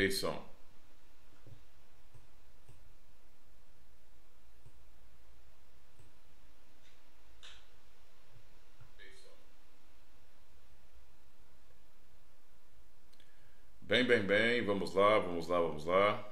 Eição. Bem, bem, bem, vamos lá, vamos lá, vamos lá.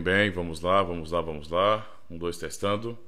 bem, bem, vamos lá, vamos lá, vamos lá. Um, dois, testando.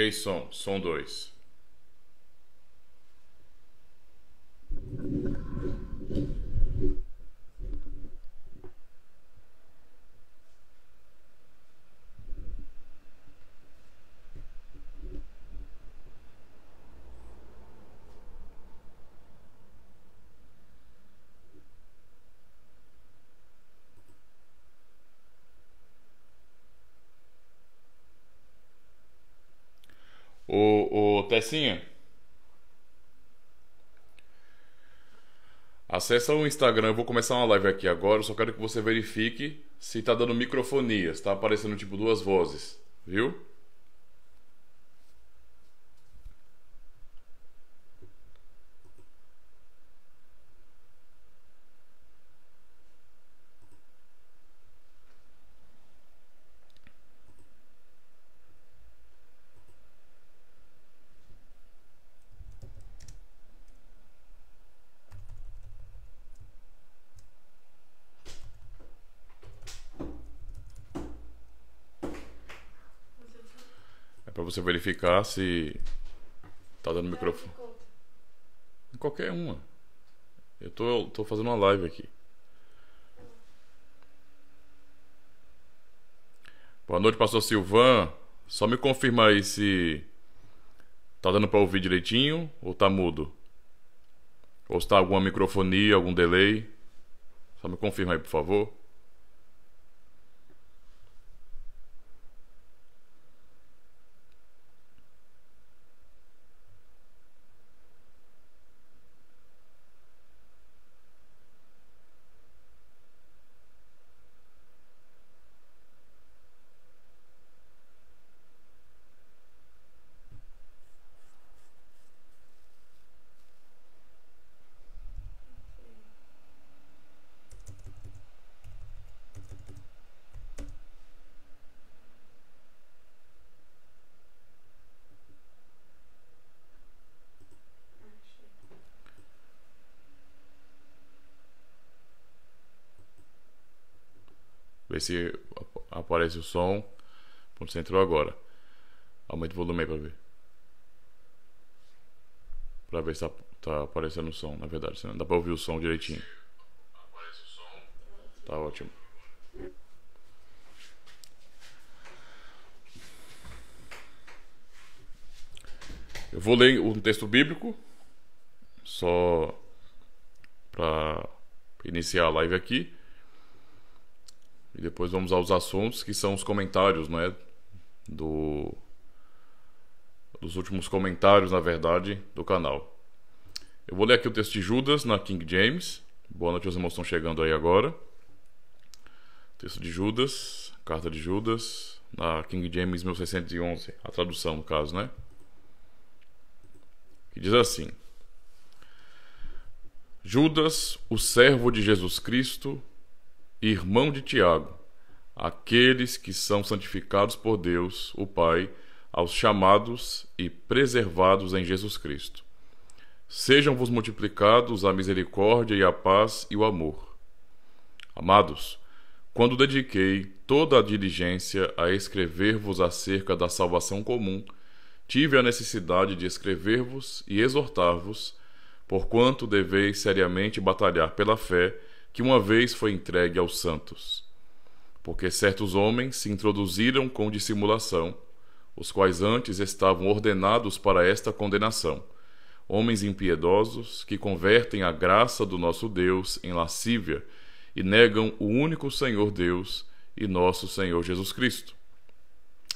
Ei, som, som 2. pecinha? Acesse o Instagram, eu vou começar uma live aqui agora, eu só quero que você verifique se tá dando microfonia, está aparecendo tipo duas vozes, viu? verificar se. Tá dando microfone. Em qualquer uma. Eu tô, tô fazendo uma live aqui. Boa noite, pastor Silvan. Só me confirmar aí se tá dando para ouvir direitinho ou tá mudo. Ou se tá alguma microfonia, algum delay. Só me confirma aí, por favor. ver se aparece o som. Ponto central agora. Aumenta o volume aí pra ver. Pra ver se tá, tá aparecendo o som, na verdade. Senão dá pra ouvir o som direitinho. Tá ótimo. Eu vou ler um texto bíblico, só para iniciar a live aqui. E depois vamos aos assuntos, que são os comentários, né? Do. Dos últimos comentários, na verdade, do canal. Eu vou ler aqui o texto de Judas na King James. Boa noite, os irmãos estão chegando aí agora. Texto de Judas, carta de Judas, na King James 1611, a tradução no caso, né? Que diz assim: Judas, o servo de Jesus Cristo, irmão de Tiago, aqueles que são santificados por Deus, o Pai, aos chamados e preservados em Jesus Cristo. Sejam-vos multiplicados a misericórdia e a paz e o amor. Amados, quando dediquei toda a diligência a escrever-vos acerca da salvação comum, tive a necessidade de escrever-vos e exortar-vos, porquanto deveis seriamente batalhar pela fé que uma vez foi entregue aos santos. Porque certos homens se introduziram com dissimulação, os quais antes estavam ordenados para esta condenação, homens impiedosos que convertem a graça do nosso Deus em lascívia e negam o único Senhor Deus e nosso Senhor Jesus Cristo.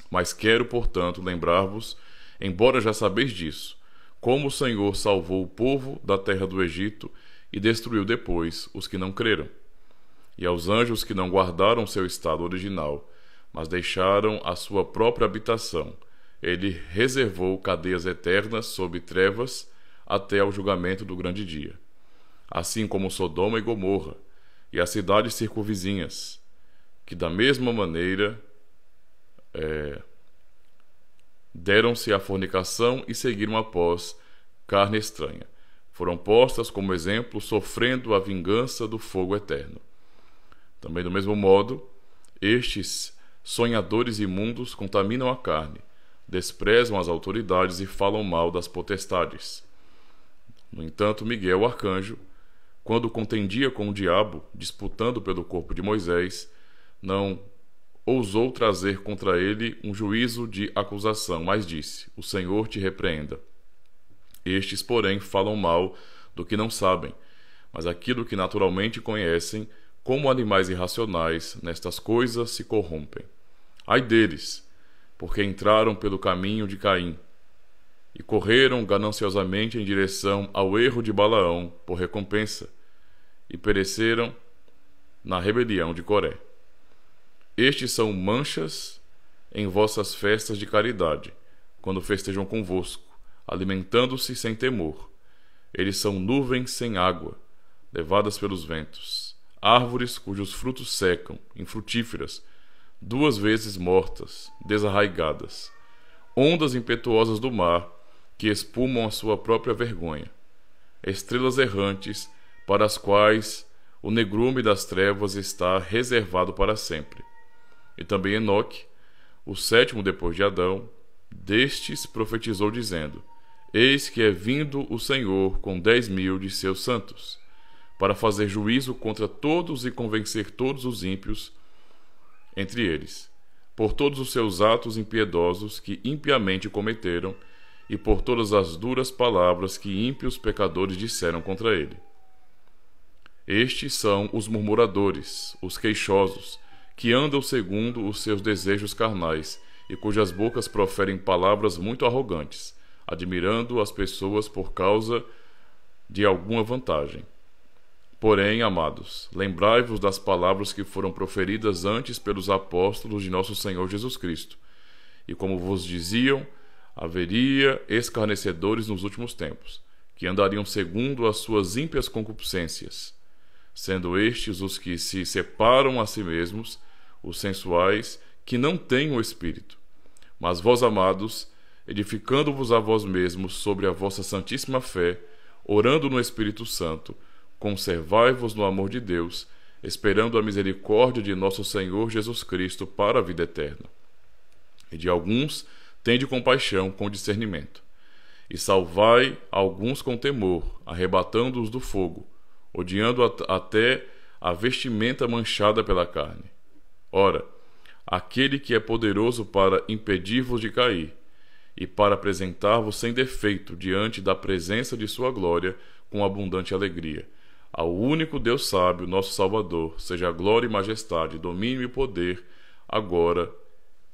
Mas quero, portanto, lembrar-vos, embora já sabeis disso, como o Senhor salvou o povo da terra do Egito e destruiu depois os que não creram. E aos anjos que não guardaram seu estado original, mas deixaram a sua própria habitação, ele reservou cadeias eternas sob trevas até ao julgamento do grande dia. Assim como Sodoma e Gomorra, e as cidades circunvizinhas, que da mesma maneira é, deram-se à fornicação e seguiram após carne estranha foram postas como exemplo, sofrendo a vingança do fogo eterno. Também, do mesmo modo, estes sonhadores imundos contaminam a carne, desprezam as autoridades e falam mal das potestades. No entanto, Miguel, arcanjo, quando contendia com o diabo, disputando pelo corpo de Moisés, não ousou trazer contra ele um juízo de acusação, mas disse: O Senhor te repreenda. Estes, porém, falam mal do que não sabem, mas aquilo que naturalmente conhecem, como animais irracionais, nestas coisas se corrompem. Ai deles, porque entraram pelo caminho de Caim e correram gananciosamente em direção ao erro de Balaão por recompensa, e pereceram na rebelião de Coré. Estes são manchas em vossas festas de caridade, quando festejam convosco alimentando-se sem temor. Eles são nuvens sem água, levadas pelos ventos, árvores cujos frutos secam, infrutíferas, duas vezes mortas, desarraigadas, ondas impetuosas do mar que espumam a sua própria vergonha, estrelas errantes para as quais o negrume das trevas está reservado para sempre. E também Enoque, o sétimo depois de Adão, destes profetizou dizendo: Eis que é vindo o Senhor com dez mil de seus santos, para fazer juízo contra todos e convencer todos os ímpios entre eles, por todos os seus atos impiedosos que impiamente cometeram, e por todas as duras palavras que ímpios pecadores disseram contra ele. Estes são os murmuradores, os queixosos, que andam segundo os seus desejos carnais e cujas bocas proferem palavras muito arrogantes admirando as pessoas por causa de alguma vantagem. Porém, amados, lembrai-vos das palavras que foram proferidas antes pelos apóstolos de nosso Senhor Jesus Cristo. E como vos diziam, haveria escarnecedores nos últimos tempos, que andariam segundo as suas ímpias concupiscências, sendo estes os que se separam a si mesmos, os sensuais, que não têm o espírito. Mas vós, amados, edificando-vos a vós mesmos sobre a vossa santíssima fé, orando no Espírito Santo, conservai-vos no amor de Deus, esperando a misericórdia de nosso Senhor Jesus Cristo para a vida eterna. E de alguns tende compaixão com discernimento, e salvai alguns com temor, arrebatando-os do fogo, odiando até a vestimenta manchada pela carne. Ora, aquele que é poderoso para impedir-vos de cair, e para apresentar-vos sem defeito diante da presença de Sua glória com abundante alegria. Ao único Deus sábio, nosso Salvador, seja glória e majestade, domínio e poder, agora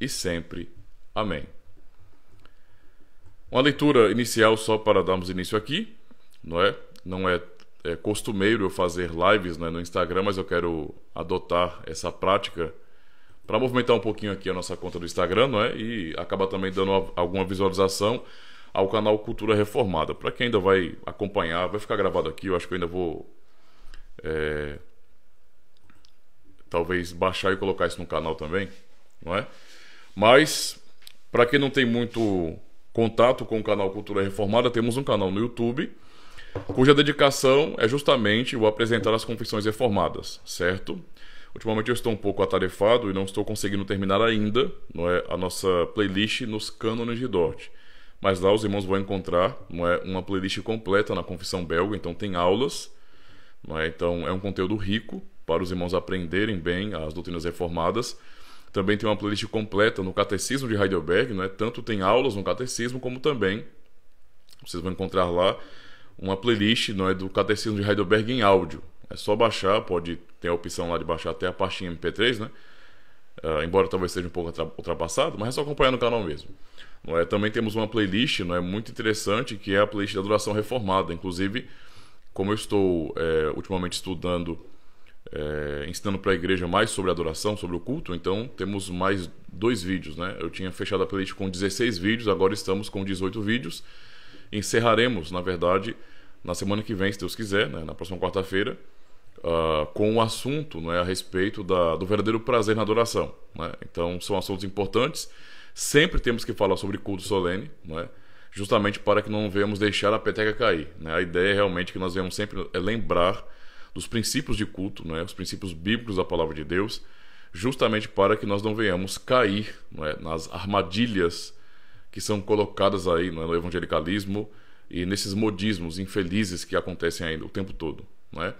e sempre. Amém. Uma leitura inicial só para darmos início aqui, não é? Não é, é costumeiro eu fazer lives né, no Instagram, mas eu quero adotar essa prática para movimentar um pouquinho aqui a nossa conta do Instagram, não é? E acaba também dando uma, alguma visualização ao canal Cultura Reformada. Para quem ainda vai acompanhar, vai ficar gravado aqui. Eu acho que eu ainda vou. É, talvez baixar e colocar isso no canal também, não é? Mas, para quem não tem muito contato com o canal Cultura Reformada, temos um canal no YouTube cuja dedicação é justamente o apresentar as confissões reformadas, certo? Ultimamente eu estou um pouco atarefado e não estou conseguindo terminar ainda não é, a nossa playlist nos cânones de Dort. Mas lá os irmãos vão encontrar não é, uma playlist completa na Confissão Belga, então tem aulas. Não é? Então é um conteúdo rico para os irmãos aprenderem bem as doutrinas reformadas. Também tem uma playlist completa no Catecismo de Heidelberg, não é? tanto tem aulas no Catecismo como também vocês vão encontrar lá uma playlist não é, do Catecismo de Heidelberg em áudio. É só baixar, pode ter a opção lá de baixar até a parte em MP3, né? Uh, embora talvez seja um pouco ultrapassado, mas é só acompanhar no canal mesmo. É? Também temos uma playlist, não é muito interessante, que é a playlist da duração reformada. Inclusive, como eu estou é, ultimamente estudando, é, ensinando para a igreja mais sobre a adoração, sobre o culto, então temos mais dois vídeos. Né? Eu tinha fechado a playlist com 16 vídeos, agora estamos com 18 vídeos. Encerraremos, na verdade, na semana que vem, se Deus quiser, né? na próxima quarta-feira ah, com o assunto né, a respeito da, do verdadeiro prazer na adoração. Né? Então, são assuntos importantes. Sempre temos que falar sobre culto solene, né? justamente para que não venhamos deixar a peteca cair. Né? A ideia é realmente que nós venhamos sempre é lembrar dos princípios de culto, né? os princípios bíblicos da palavra de Deus, justamente para que nós não venhamos cair né? nas armadilhas que são colocadas aí né? no evangelicalismo e nesses modismos infelizes que acontecem ainda o tempo todo. é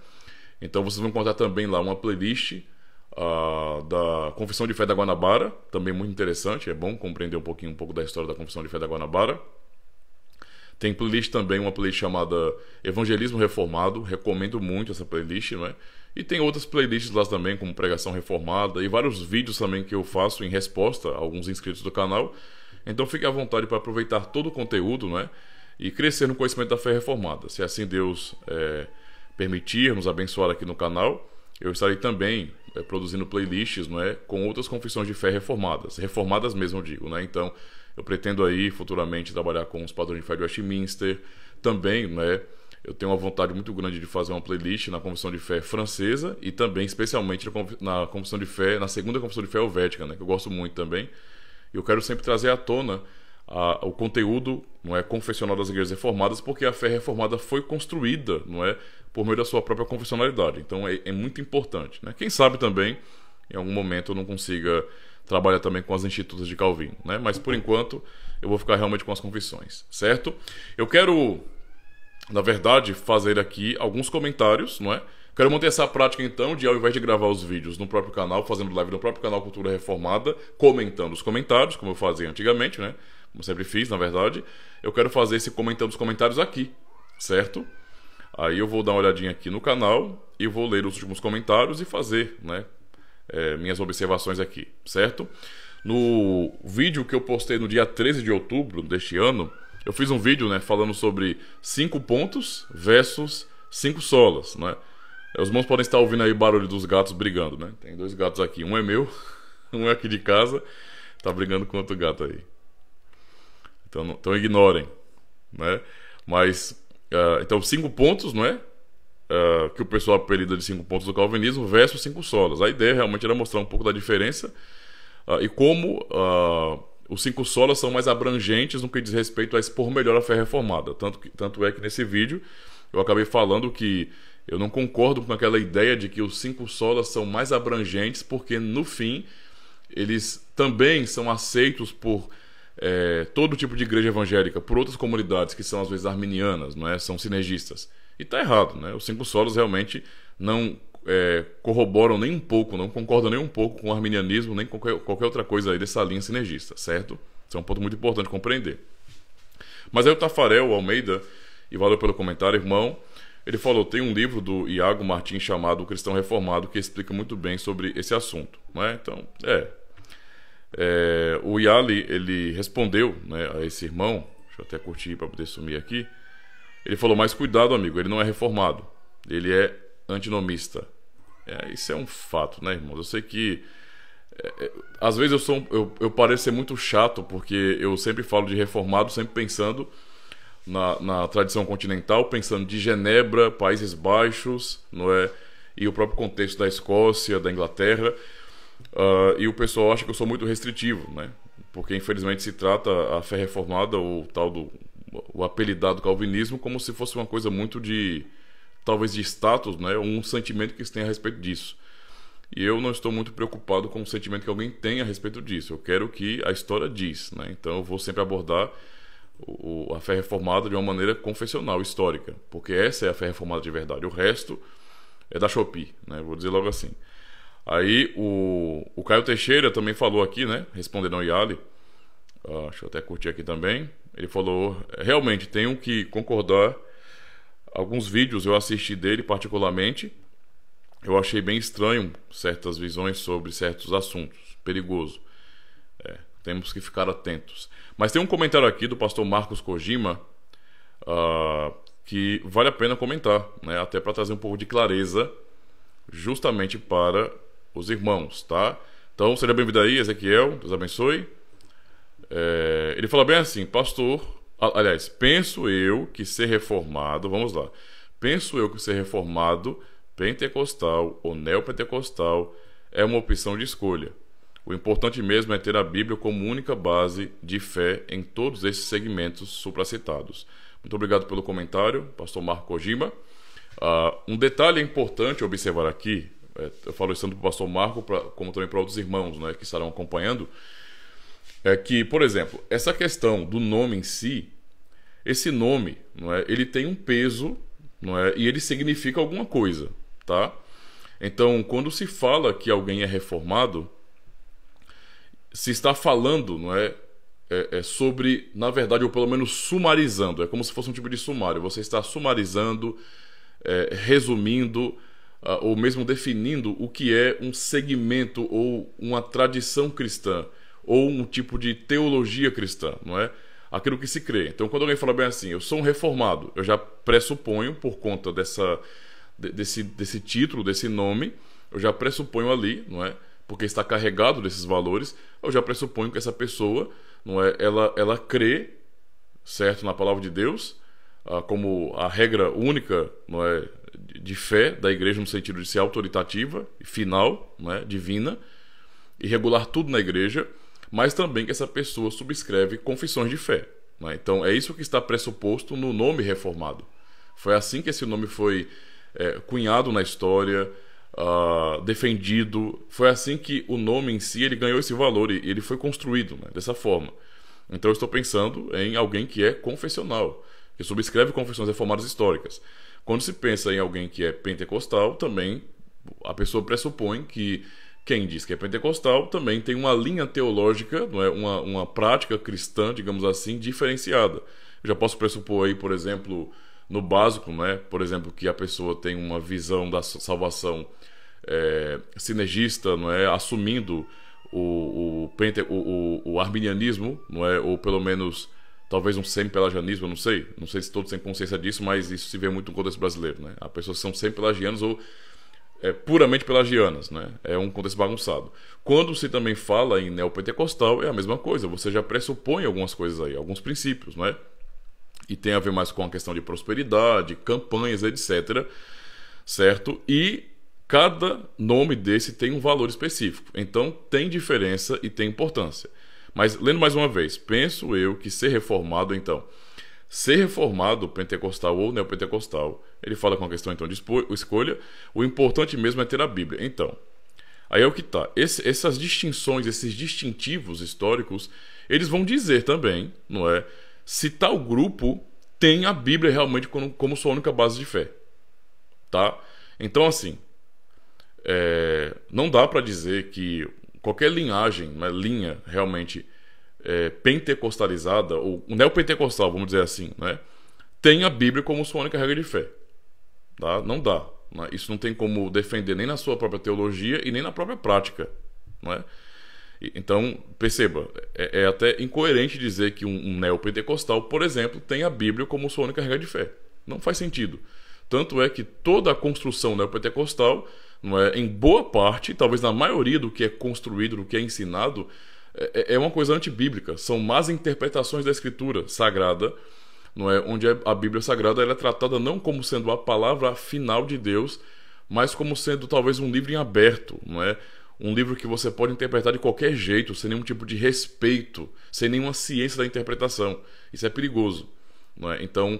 então vocês vão encontrar também lá uma playlist uh, da Confissão de Fé da Guanabara, também muito interessante, é bom compreender um pouquinho um pouco da história da Confissão de Fé da Guanabara. Tem playlist também, uma playlist chamada Evangelismo Reformado, recomendo muito essa playlist, é? E tem outras playlists lá também, como Pregação Reformada e vários vídeos também que eu faço em resposta a alguns inscritos do canal. Então fique à vontade para aproveitar todo o conteúdo, é? E crescer no conhecimento da fé reformada, se assim Deus é, permitirmos abençoar aqui no canal, eu estarei também é, produzindo playlists não é, com outras confissões de fé reformadas, reformadas mesmo, eu digo. Né? Então, eu pretendo aí futuramente trabalhar com os padrões de fé de Westminster, também né, eu tenho uma vontade muito grande de fazer uma playlist na Confissão de Fé francesa e também, especialmente, na Confissão de Fé, na segunda Confissão de Fé helvética, né, que eu gosto muito também. Eu quero sempre trazer à tona a, o conteúdo não é confessional das igrejas reformadas, porque a fé reformada foi construída, não é, por meio da sua própria confessionalidade. Então é, é muito importante, né? Quem sabe também em algum momento eu não consiga trabalhar também com as institutas de Calvino, né? Mas por uhum. enquanto eu vou ficar realmente com as confissões, certo? Eu quero, na verdade, fazer aqui alguns comentários, não é? Quero manter essa prática então de ao invés de gravar os vídeos no próprio canal, fazendo live no próprio canal Cultura Reformada, comentando os comentários, como eu fazia antigamente, né? como sempre fiz, na verdade, eu quero fazer esse comentando os comentários aqui, certo? Aí eu vou dar uma olhadinha aqui no canal e vou ler os últimos comentários e fazer, né, é, minhas observações aqui, certo? No vídeo que eu postei no dia 13 de outubro deste ano, eu fiz um vídeo, né, falando sobre cinco pontos versus cinco solas, né? Os mãos podem estar ouvindo aí barulho dos gatos brigando, né? Tem dois gatos aqui, um é meu, um é aqui de casa, tá brigando com outro gato aí. Então, não, então ignorem, né? Mas uh, então cinco pontos, não é? Uh, que o pessoal apelida de cinco pontos do calvinismo versus cinco solas. A ideia realmente era mostrar um pouco da diferença uh, e como os cinco solas são mais abrangentes no que diz respeito a expor melhor a fé reformada. Tanto, que, tanto é que nesse vídeo eu acabei falando que eu não concordo com aquela ideia de que os cinco solas são mais abrangentes, porque no fim eles também são aceitos por é, todo tipo de igreja evangélica por outras comunidades que são às vezes arminianas, não é? são sinergistas. E está errado, né? Os cinco solos realmente não é, corroboram nem um pouco, não concordam nem um pouco com o arminianismo, nem com qualquer, outra coisa aí dessa linha sinergista, certo? Isso é um ponto muito importante compreender. Mas aí o Tafarel, Almeida, e valeu pelo comentário, irmão. Ele falou: tem um livro do Iago Martins chamado O Cristão Reformado que explica muito bem sobre esse assunto. É? Então, é, é, o Yali ele respondeu né, a esse irmão, deixa eu até curtir para poder sumir aqui. Ele falou: Mas cuidado, amigo, ele não é reformado, ele é antinomista. É, isso é um fato, né, irmão? Eu sei que é, é, às vezes eu, sou, eu, eu pareço ser muito chato porque eu sempre falo de reformado, sempre pensando na, na tradição continental, pensando de Genebra, Países Baixos, não é? E o próprio contexto da Escócia, da Inglaterra. Uh, e o pessoal acha que eu sou muito restritivo, né? Porque infelizmente se trata a fé reformada ou tal do o apelidado calvinismo como se fosse uma coisa muito de talvez de status, né? Um sentimento que se tem a respeito disso. E eu não estou muito preocupado com o sentimento que alguém tem a respeito disso. Eu quero o que a história diz, né? Então eu vou sempre abordar o, a fé reformada de uma maneira confessional, histórica, porque essa é a fé reformada de verdade. O resto é da Shopee, né? Vou dizer logo assim. Aí o, o Caio Teixeira também falou aqui, né? Respondendo ao Yali. Uh, deixa eu até curtir aqui também. Ele falou: realmente tenho que concordar. Alguns vídeos eu assisti dele, particularmente. Eu achei bem estranho certas visões sobre certos assuntos. Perigoso. É, temos que ficar atentos. Mas tem um comentário aqui do pastor Marcos Kojima uh, que vale a pena comentar, né? até para trazer um pouco de clareza, justamente para os irmãos, tá? Então seja bem-vindo aí, Ezequiel, Deus abençoe. É, ele fala bem assim, pastor. Aliás, penso eu que ser reformado, vamos lá. Penso eu que ser reformado, pentecostal ou neopentecostal, é uma opção de escolha. O importante mesmo é ter a Bíblia como única base de fé em todos esses segmentos supracitados. Muito obrigado pelo comentário, pastor Marco Kojima. Uh, um detalhe importante observar aqui é, eu falo isso tanto para o pastor Marco pra, como também para outros irmãos né, que estarão acompanhando, é que, por exemplo, essa questão do nome em si, esse nome, não é, ele tem um peso não é, e ele significa alguma coisa, tá? Então, quando se fala que alguém é reformado, se está falando, não é, é, é, sobre, na verdade, ou pelo menos sumarizando. É como se fosse um tipo de sumário. Você está sumarizando, é, resumindo ah, ou mesmo definindo o que é um segmento ou uma tradição cristã ou um tipo de teologia cristã, não é? Aquilo que se crê. Então, quando alguém fala bem assim, eu sou um reformado, eu já pressuponho por conta dessa desse desse título, desse nome, eu já pressuponho ali, não é? Porque está carregado desses valores, eu já pressuponho que essa pessoa, não é, ela ela crê certo na palavra de Deus, ah, como a regra única, não é, de fé da igreja no sentido de ser autoritativa final, né, divina, e regular tudo na igreja, mas também que essa pessoa subscreve confissões de fé. Né? Então é isso que está pressuposto no nome reformado. Foi assim que esse nome foi é, cunhado na história, uh, defendido. Foi assim que o nome em si ele ganhou esse valor e ele foi construído né, dessa forma. Então eu estou pensando em alguém que é confessional, que subscreve confissões reformadas históricas. Quando se pensa em alguém que é pentecostal, também a pessoa pressupõe que quem diz que é pentecostal também tem uma linha teológica, não é? uma, uma prática cristã, digamos assim, diferenciada. Eu já posso pressupor aí, por exemplo, no básico, é por exemplo, que a pessoa tem uma visão da salvação é, sinergista, não é? assumindo o, o, pente, o, o, o arminianismo, não é? ou pelo menos talvez um sempre pelagianismo eu não sei, não sei se todos têm consciência disso, mas isso se vê muito no contexto brasileiro, né? as pessoas são sempre pelagianas ou é, puramente pelagianas, né? É um contexto bagunçado. Quando se também fala em neopentecostal, é a mesma coisa, você já pressupõe algumas coisas aí, alguns princípios, né? E tem a ver mais com a questão de prosperidade, campanhas, etc. Certo? E cada nome desse tem um valor específico. Então tem diferença e tem importância. Mas lendo mais uma vez, penso eu que ser reformado, então, ser reformado pentecostal ou neopentecostal, ele fala com a questão então de escolha, o importante mesmo é ter a Bíblia. Então, aí é o que tá. Esse, essas distinções, esses distintivos históricos, eles vão dizer também, não é? Se tal grupo tem a Bíblia realmente como, como sua única base de fé, tá? Então, assim, é, não dá para dizer que qualquer linhagem, uma né, linha realmente é, pentecostalizada, ou neopentecostal, vamos dizer assim, né? tem a Bíblia como sua única regra de fé. Tá? Não dá. Né? Isso não tem como defender nem na sua própria teologia e nem na própria prática. Né? Então, perceba, é, é, até incoerente dizer que um, um neopentecostal, por exemplo, tem a Bíblia como sua única regra de fé. Não faz sentido. Tanto é que toda a construção neopentecostal não é? Em boa parte, talvez na maioria do que é construído, do que é ensinado, é, é, é uma coisa antibíblica. São más interpretações da escritura sagrada, não é? onde é a Bíblia sagrada é tratada não como sendo a palavra final de Deus, mas como sendo talvez um livro em aberto, não é? um livro que você pode interpretar de qualquer jeito, sem nenhum tipo de respeito, sem nenhuma ciência da interpretação. Isso é perigoso. Não é? Então,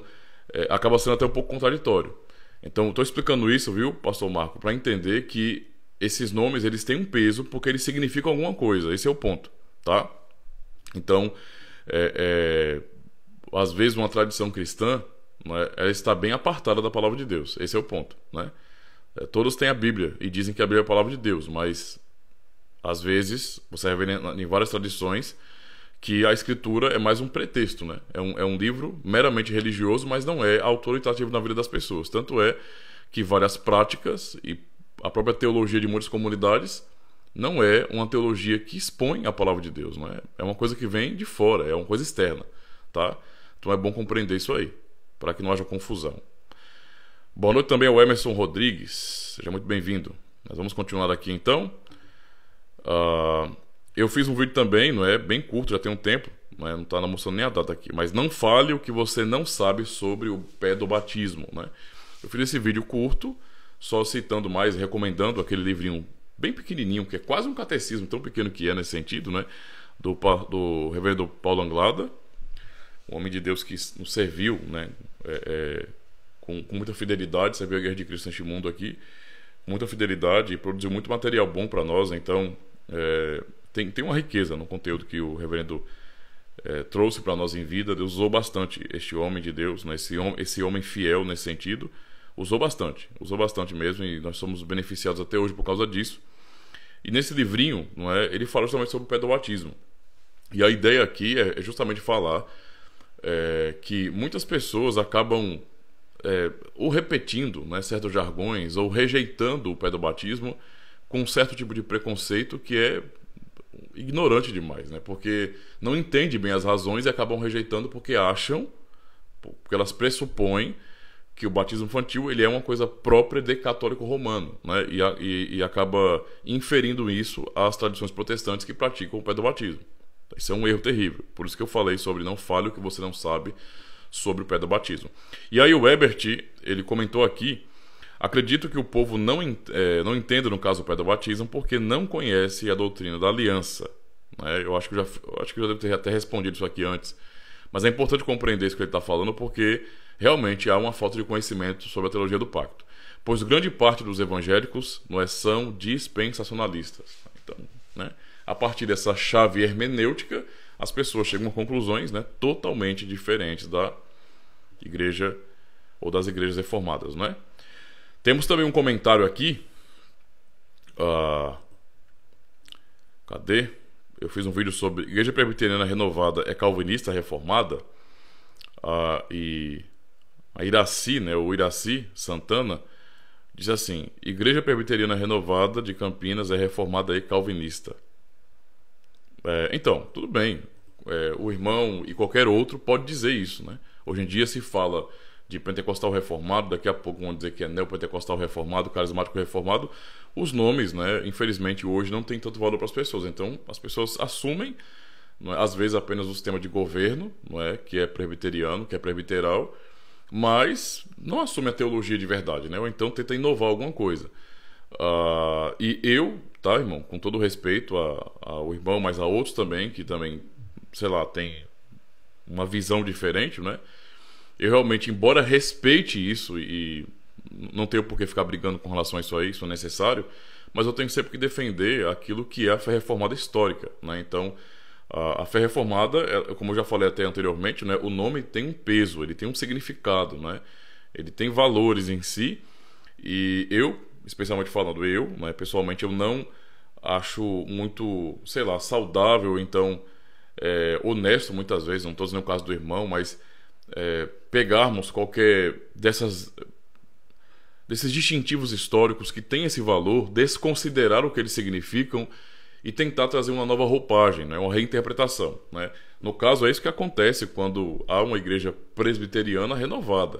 é, acaba sendo até um pouco contraditório. Então, estou explicando isso, viu, Pastor Marco, para entender que esses nomes eles têm um peso porque eles significam alguma coisa. Esse é o ponto, tá? Então, é, é, às vezes uma tradição cristã né, ela está bem apartada da palavra de Deus. Esse é o ponto, né? É, todos têm a Bíblia e dizem que a Bíblia é a palavra de Deus, mas às vezes você vai em várias tradições que a escritura é mais um pretexto, né? É um, é um livro meramente religioso, mas não é autoritativo na vida das pessoas. Tanto é que várias práticas e a própria teologia de muitas comunidades não é uma teologia que expõe a palavra de Deus, não é? É uma coisa que vem de fora, é uma coisa externa, tá? Então é bom compreender isso aí, para que não haja confusão. Boa noite também ao Emerson Rodrigues, seja muito bem-vindo. Nós vamos continuar aqui então. Uh... Eu fiz um vídeo também, não é? Bem curto, já tem um tempo, não, está não tá mostrando nem a data aqui. Mas não fale o que você não sabe sobre o pé do batismo, né? Eu fiz esse vídeo curto, só citando mais, recomendando aquele livrinho bem pequenininho, que é quase um catecismo, tão pequeno que é nesse sentido, né? Do, do reverendo Paulo Anglada, um homem de Deus que nos serviu, né? É, é, com, com, muita fidelidade, serviu a guerra de Cristo neste mundo aqui, muita fidelidade e produziu muito material bom para nós, então. É, tem, tem uma riqueza no conteúdo que o reverendo é, trouxe para nós em vida. Deus usou bastante este homem de Deus, né? esse, esse homem fiel nesse sentido. Usou bastante, usou bastante mesmo, e nós somos beneficiados até hoje por causa disso. E nesse livrinho, não é, ele fala justamente sobre o pedobatismo. E a ideia aqui é, é justamente falar é, que muitas pessoas acabam é, eh, ou repetindo né, certos jargões ou rejeitando o pedobatismo com um certo tipo de preconceito que é ignorante demais, né? Porque não entende bem as razões e acabam rejeitando porque acham, porque elas pressupõem que o batismo infantil ele é uma coisa própria de católico romano, né? E, e, e acaba inferindo isso às tradições protestantes que praticam o pé do batismo. Isso é um erro terrível. Por isso que eu falei sobre não fale o que você não sabe sobre o pé do batismo. E aí o Ebert, ele comentou aqui Acredito que o povo não, é, não entenda, no caso do batismo porque não conhece a doutrina da aliança. Né? Eu, acho que eu, já, eu acho que já devo ter até respondido isso aqui antes. Mas é importante compreender isso que ele está falando, porque realmente há uma falta de conhecimento sobre a teologia do pacto. Pois grande parte dos evangélicos não é, são dispensacionalistas. Então, né? a partir dessa chave hermenêutica, as pessoas chegam a conclusões né, totalmente diferentes da igreja ou das igrejas reformadas, não é? Temos também um comentário aqui. Uh, cadê? Eu fiz um vídeo sobre Igreja Presbiteriana Renovada é Calvinista Reformada. Uh, e a Iraci, né, o Iraci Santana, diz assim: Igreja Presbiteriana Renovada de Campinas é reformada e calvinista. É, então, tudo bem. É, o irmão e qualquer outro pode dizer isso, né? Hoje em dia se fala de pentecostal reformado, daqui a pouco vão dizer que é neopentecostal reformado, carismático reformado. Os nomes, né, infelizmente hoje não tem tanto valor para as pessoas. Então, as pessoas assumem, é? às vezes apenas o sistema de governo, não é, que é presbiteriano, que é presbiteral, mas não assume a teologia de verdade, né? Ou então tenta inovar alguma coisa. Uh, e eu, tá, irmão, com todo respeito a, ao irmão, mas a outros também, que também, sei lá, tem uma visão diferente, né? eu realmente, embora respeite isso e não tenho por que ficar brigando com relação a isso aí, isso é necessário, mas eu tenho sempre que defender aquilo que é a fé reformada histórica. Né? Então, a, a fé reformada, é, como eu já falei até anteriormente, né, o nome tem um peso, ele tem um significado, né? ele tem valores em si, e eu, especialmente falando eu, né, pessoalmente, eu não acho muito, sei lá, saudável, então, é, honesto muitas vezes, não estou dizendo o caso do irmão, mas é, pegarmos qualquer dessas desses distintivos históricos que têm esse valor, desconsiderar o que eles significam e tentar trazer uma nova roupagem, né? uma reinterpretação. Né? No caso, é isso que acontece quando há uma igreja presbiteriana renovada,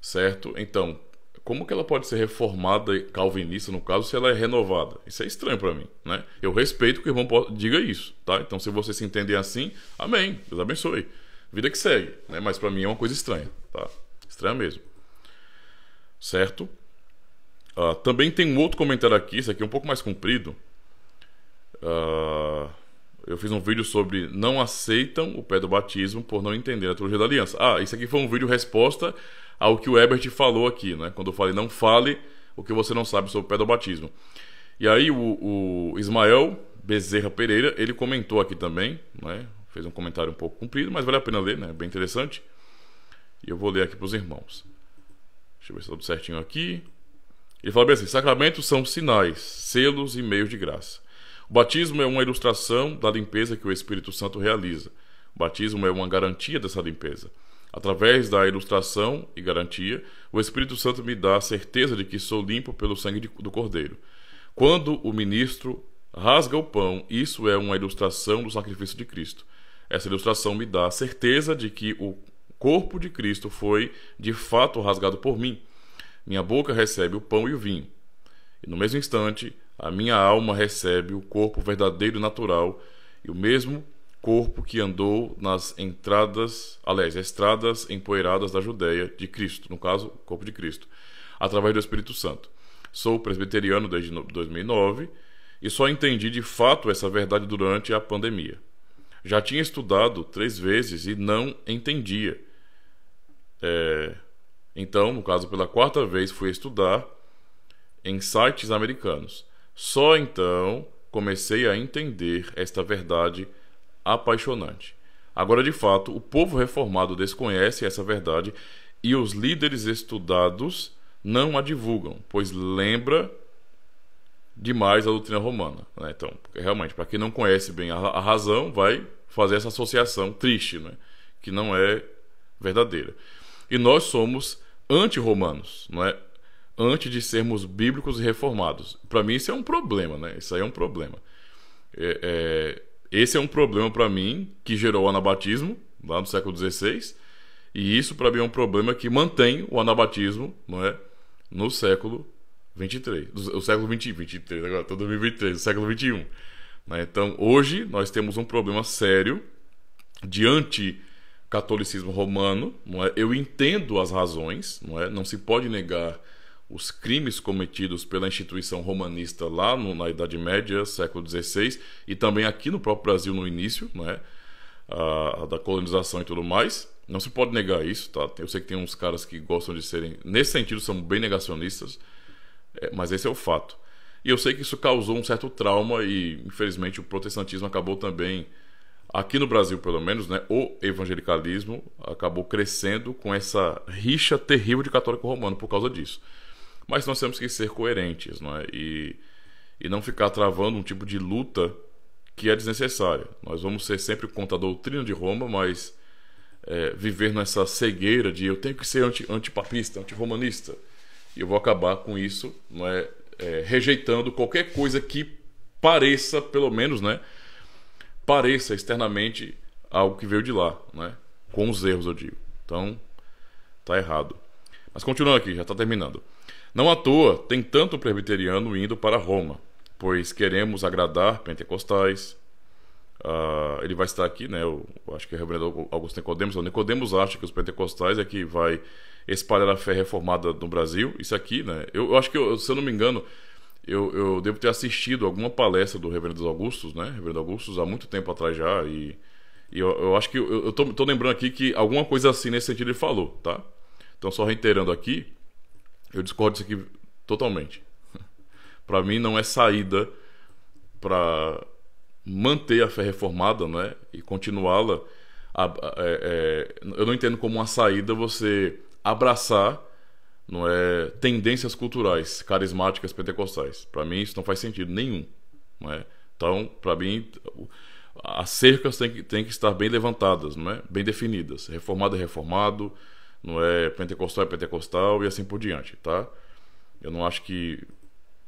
certo? Então, como que ela pode ser reformada, calvinista no caso, se ela é renovada? Isso é estranho para mim, né? Eu respeito que o irmão diga isso, tá? Então, se vocês se entendem assim, amém, Deus abençoe. Vida que segue, né? Mas para mim é uma coisa estranha, tá? Estranha mesmo. Certo? Uh, também tem um outro comentário aqui, isso aqui é um pouco mais comprido. Uh, eu fiz um vídeo sobre não aceitam o pé do batismo por não entender a teologia da aliança. Ah, isso aqui foi um vídeo resposta ao que o Ebert falou aqui, né? Quando eu falei não fale o que você não sabe sobre o pé do batismo. E aí o, o Ismael Bezerra Pereira, ele comentou aqui também, né? fez um comentário um pouco comprido, mas vale a pena ler, né? Bem interessante. E eu vou ler aqui para os irmãos. Deixa eu ver se está tudo certinho aqui. Ele fala bem assim: sacramentos são sinais, selos e meios de graça. O batismo é uma ilustração da limpeza que o Espírito Santo realiza. O batismo é uma garantia dessa limpeza. Através da ilustração e garantia, o Espírito Santo me dá a certeza de que sou limpo pelo sangue do Cordeiro. Quando o ministro rasga o pão, isso é uma ilustração do sacrifício de Cristo essa ilustração me dá a certeza de que o corpo de Cristo foi de fato rasgado por mim. Minha boca recebe o pão e o vinho. E no mesmo instante, a minha alma recebe o corpo verdadeiro e natural, e o mesmo corpo que andou nas entradas, aliás, estradas empoeiradas da Judéia de Cristo, no caso, o corpo de Cristo, através do Espírito Santo. Sou presbiteriano desde 2009 e só entendi de fato essa verdade durante a pandemia. Já tinha estudado três vezes e não entendia. É... Então, no caso, pela quarta vez fui estudar em sites americanos. Só então comecei a entender esta verdade apaixonante. Agora, de fato, o povo reformado desconhece essa verdade e os líderes estudados não a divulgam, pois lembra demais a doutrina romana. Né? Então, realmente, para quem não conhece bem a, a, razão, vai fazer essa associação triste, né? que não é verdadeira. E nós somos anti-romanos, é? antes de sermos bíblicos e reformados. Para mim, isso é um problema, né? Isso aí é um problema. É, é, esse é um problema para mim que gerou o anabatismo lá no século XVI, e isso para mim é um problema que mantém o anabatismo não é, no século 23. Do, o século 20, 23 agora, estou 2023, do século 21. Né? Então, hoje nós temos um problema sério anti catolicismo romano, não é? Eu entendo as razões, não é? Não se pode negar os crimes cometidos pela instituição romanista lá no, na Idade Média, século XVI, e também aqui no próprio Brasil no início, não é? A, a da colonização e tudo mais. Não se pode negar isso, tá? Eu sei que tem uns caras que gostam de serem, nesse sentido, são bem negacionistas, é, mas esse é o fato. E eu sei que isso causou um certo trauma e, infelizmente, o protestantismo acabou também, aqui no Brasil pelo menos, né, o evangelicalismo acabou crescendo com essa rixa terrível de católico romano por causa disso. Mas nós temos que ser coerentes não é? e, e não ficar travando um tipo de luta que é desnecessária. Nós vamos ser sempre contra a doutrina de Roma, mas é, viver nessa cegueira de eu tenho que ser anti, antipapista, antiromanista. E eu vou acabar com isso, não é, é, rejeitando qualquer coisa que pareça, pelo menos, né, pareça externamente algo que veio de lá, né? Com os erros, eu digo. Então, tá errado. Mas continuando aqui, já está terminando. Não à toa tem tanto presbiteriano indo para Roma, pois queremos agradar pentecostais. Uh, ele vai estar aqui, né? Eu, eu acho que é o reverendo Augusto Nicodemos. O Nicodemos acha que os pentecostais é que vai esse da fé reformada no Brasil, isso aqui, né? Eu, eu acho que, eu, se eu não me engano, eu, eu, devo ter assistido alguma palestra do Reverendo Augustos né? Reverendo Augustos há muito tempo atrás já, e, e eu, eu, acho que. Eu, eu tô, tô, lembrando aqui que alguma coisa assim nesse sentido ele falou, tá? Então, só reiterando aqui, eu discordo disso aqui totalmente. para mim, não é saída para manter a fé reformada, né? E continuá-la. É, é, eu não entendo como uma saída você abraçar não é, tendências culturais carismáticas pentecostais. Para mim isso não faz sentido nenhum. Não é? Então, para mim, as cercas têm que, têm que estar bem levantadas, não é? bem definidas. Reformado é reformado, não é pentecostal é pentecostal e assim por diante. Tá? Eu não acho que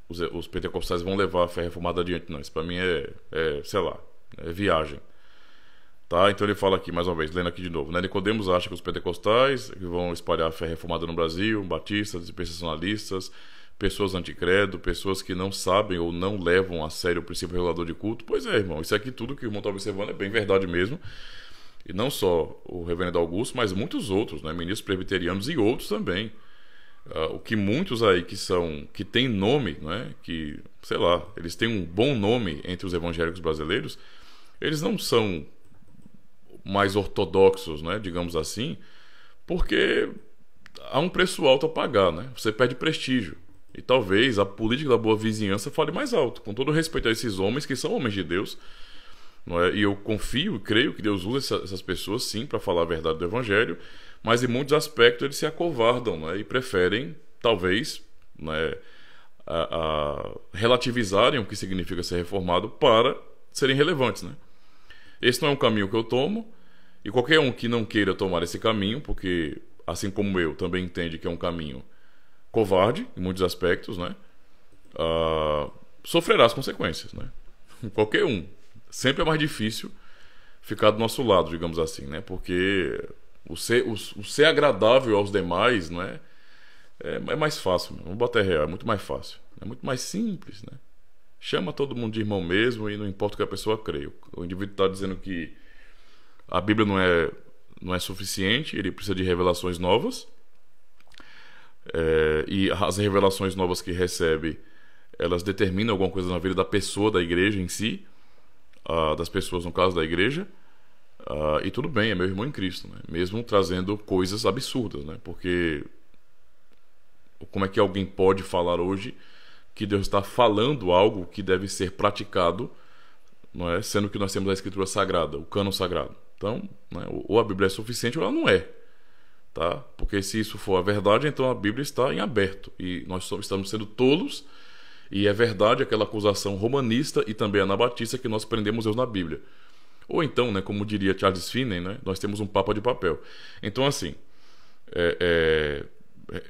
os, os pentecostais vão levar a fé reformada adiante, não. Isso para mim é, é, sei lá, é viagem. Tá? Então ele fala aqui mais uma vez, lendo aqui de novo, né? Nicodemos acha que os pentecostais que vão espalhar a fé reformada no Brasil, batistas, dispensacionalistas, pessoas anticredo, pessoas que não sabem ou não levam a sério o princípio regulador de culto. Pois é, irmão, isso aqui tudo que o irmão está observando é bem verdade mesmo. E não só o reverendo Augusto, mas muitos outros, né? ministros presbiterianos e outros também. Uh, o que muitos aí que são que têm nome, né? que, sei lá, eles têm um bom nome entre os evangélicos brasileiros, eles não são mais ortodoxos, né, digamos assim, porque há um preço alto a pagar, né? Você perde prestígio. E talvez a política da boa vizinhança fale mais alto, com todo respeito a esses homens que são homens de Deus. É? E eu confio e creio que Deus usa essas pessoas sim para falar a verdade do Evangelho, mas em muitos aspectos eles se acovardam é? e preferem, talvez, né, a, a relativizarem o que significa ser reformado para serem relevantes. Né? Esse não é um caminho que eu tomo, e qualquer um que não queira tomar esse caminho, porque assim como eu também entende que é um caminho covarde em muitos aspectos, né? Uh, sofrerá as consequências, né? qualquer um. Sempre é mais difícil ficar do nosso lado, digamos assim, né? Porque o ser, o, o ser agradável aos demais, né? É, é mais fácil, vamos botar real, é muito mais fácil, é muito mais simples, né? Chama todo mundo de irmão mesmo e não importa o que a pessoa crê. O indivíduo está dizendo que a Bíblia não é, não é suficiente, ele precisa de revelações novas. É, e as revelações novas que recebe, elas determinam alguma coisa na vida da pessoa, da igreja em si, uh, das pessoas, no caso da igreja. Uh, e tudo bem, é meu irmão em Cristo, né? mesmo trazendo coisas absurdas, né? porque como é que alguém pode falar hoje que Deus está falando algo que deve ser praticado, não é? Sendo que nós temos a Escritura Sagrada, o Cano sagrado. Então, né? ou a Bíblia é suficiente ou ela não é, tá? Porque se isso for a verdade, então a Bíblia está em aberto e nós estamos sendo tolos. E é verdade aquela acusação romanista e também anabatista que nós prendemos Deus na Bíblia. Ou então, né, como diria Charles Finney, né, nós temos um papa de papel. Então, assim, é, é, é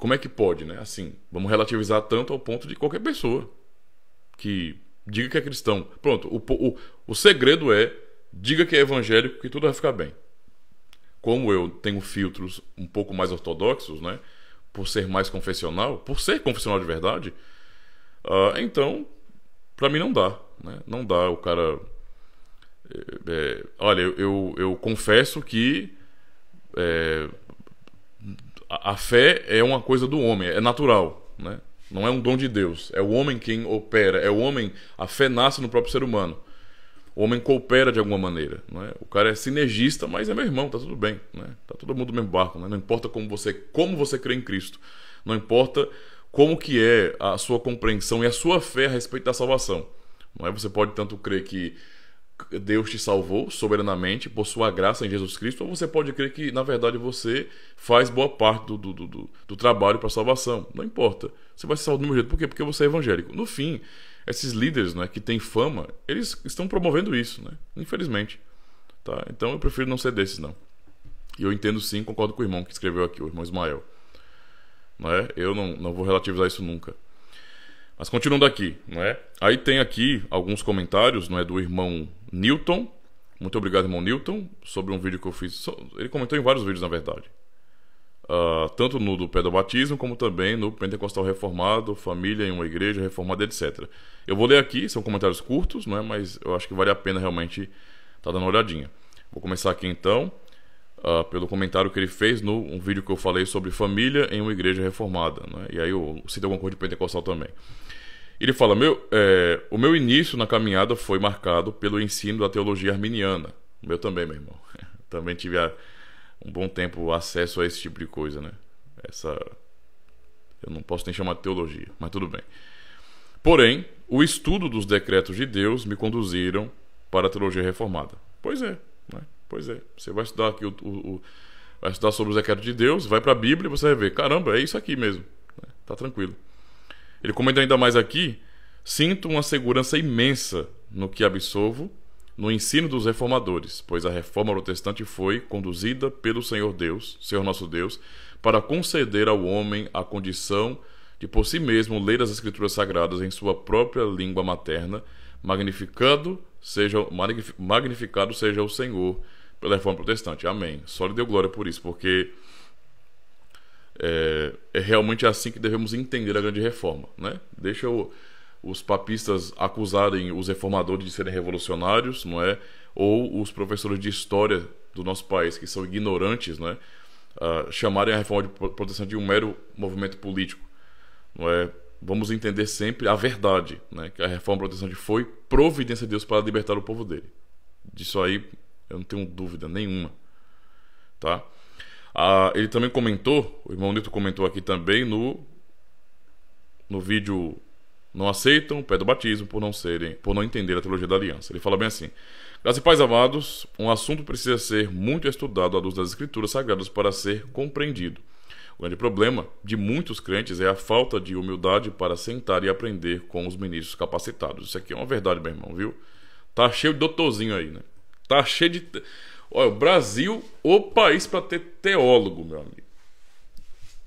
como é que pode, né? Assim, vamos relativizar tanto ao ponto de qualquer pessoa que diga que é cristão. Pronto, o, o, o segredo é diga que é evangélico que tudo vai ficar bem. Como eu tenho filtros um pouco mais ortodoxos, né? Por ser mais confessional, por ser confessional de verdade, uh, então, para mim não dá, né? Não dá o cara. É, olha, eu, eu, eu confesso que. É, a, a fé é uma coisa do homem, é natural, né? Não é um dom de Deus, é o homem quem opera, é o homem, a fé nasce no próprio ser humano. O homem coopera de alguma maneira, é O cara é sinergista, mas é meu irmão, tá tudo bem, né? Tá todo mundo no mesmo barco, né? Não importa como você, como você crê em Cristo, não importa como que é a sua compreensão e a sua fé a respeito da salvação. Não é você pode tanto crer que Deus te salvou soberanamente por sua graça em Jesus Cristo, ou você pode crer que, na verdade, você faz boa parte do, do, do, do trabalho para a salvação. Não importa. Você vai ser salvo do mesmo jeito. Por quê? Porque você é evangélico. No fim, esses líderes né, que têm fama, eles estão promovendo isso, né? infelizmente. Tá? Então eu prefiro não ser desses, não. E eu entendo sim, concordo com o irmão que escreveu aqui, o irmão Ismael. é Eu não, não vou relativizar isso nunca. Mas continuando aqui, é aí tem aqui alguns comentários não é, do irmão Newton. Muito obrigado, irmão Newton, sobre um vídeo que eu fiz. Ele comentou em vários vídeos, na verdade. Uh, tanto no do pedobatismo, como também no Pentecostal Reformado, Família em uma Igreja Reformada, etc. Eu vou ler aqui, são comentários curtos, não é? mas eu acho que vale a pena realmente estar tá dando uma olhadinha. Vou começar aqui então, uh, pelo comentário que ele fez no um vídeo que eu falei sobre família em uma igreja reformada. é? E aí eu cito alguma coisa de Pentecostal também. Ele fala: meu, é, O meu início na caminhada foi marcado pelo ensino da teologia arminiana. O meu também, meu irmão. também tive há um bom tempo acesso a esse tipo de coisa, né? Essa. Eu não posso nem chamar de teologia, mas tudo bem. Porém, o estudo dos decretos de Deus me conduziram para a teologia reformada. Pois é, né? Pois é. Você vai estudar aqui o, o, o vai estudar sobre os decretos de Deus, vai para a Bíblia e você vai ver, caramba, é isso aqui mesmo. Né? Tá tranquilo. Ele comenta ainda mais aqui: sinto uma segurança imensa no que absolvo no ensino dos reformadores, pois a reforma protestante foi conduzida pelo Senhor Deus, Senhor nosso Deus, para conceder ao homem a condição de por si mesmo ler as escrituras sagradas em sua própria língua materna, seja magnificado seja o Senhor pela reforma protestante. Amém. Só lhe deu glória por isso, porque é, é realmente assim que devemos entender a grande reforma. Né? Deixa o, os papistas acusarem os reformadores de serem revolucionários, não é? ou os professores de história do nosso país, que são ignorantes, né? Uh, chamarem a reforma de protestante de um mero movimento político. Não é? Vamos entender sempre a verdade, né? que a reforma protestante foi providência de Deus para libertar o povo dele. Disso aí eu não tenho dúvida nenhuma. Tá? Ah, ele também comentou, o irmão Nito comentou aqui também no, no vídeo Não aceitam o pé do batismo por não serem, por não entender a teologia da aliança. Ele fala bem assim: Graças e pais amados, um assunto precisa ser muito estudado à luz das escrituras sagradas para ser compreendido. O grande problema de muitos crentes é a falta de humildade para sentar e aprender com os ministros capacitados. Isso aqui é uma verdade, meu irmão, viu? Tá cheio de doutorzinho aí, né? Tá cheio de Olha, o Brasil, o país para ter teólogo, meu amigo.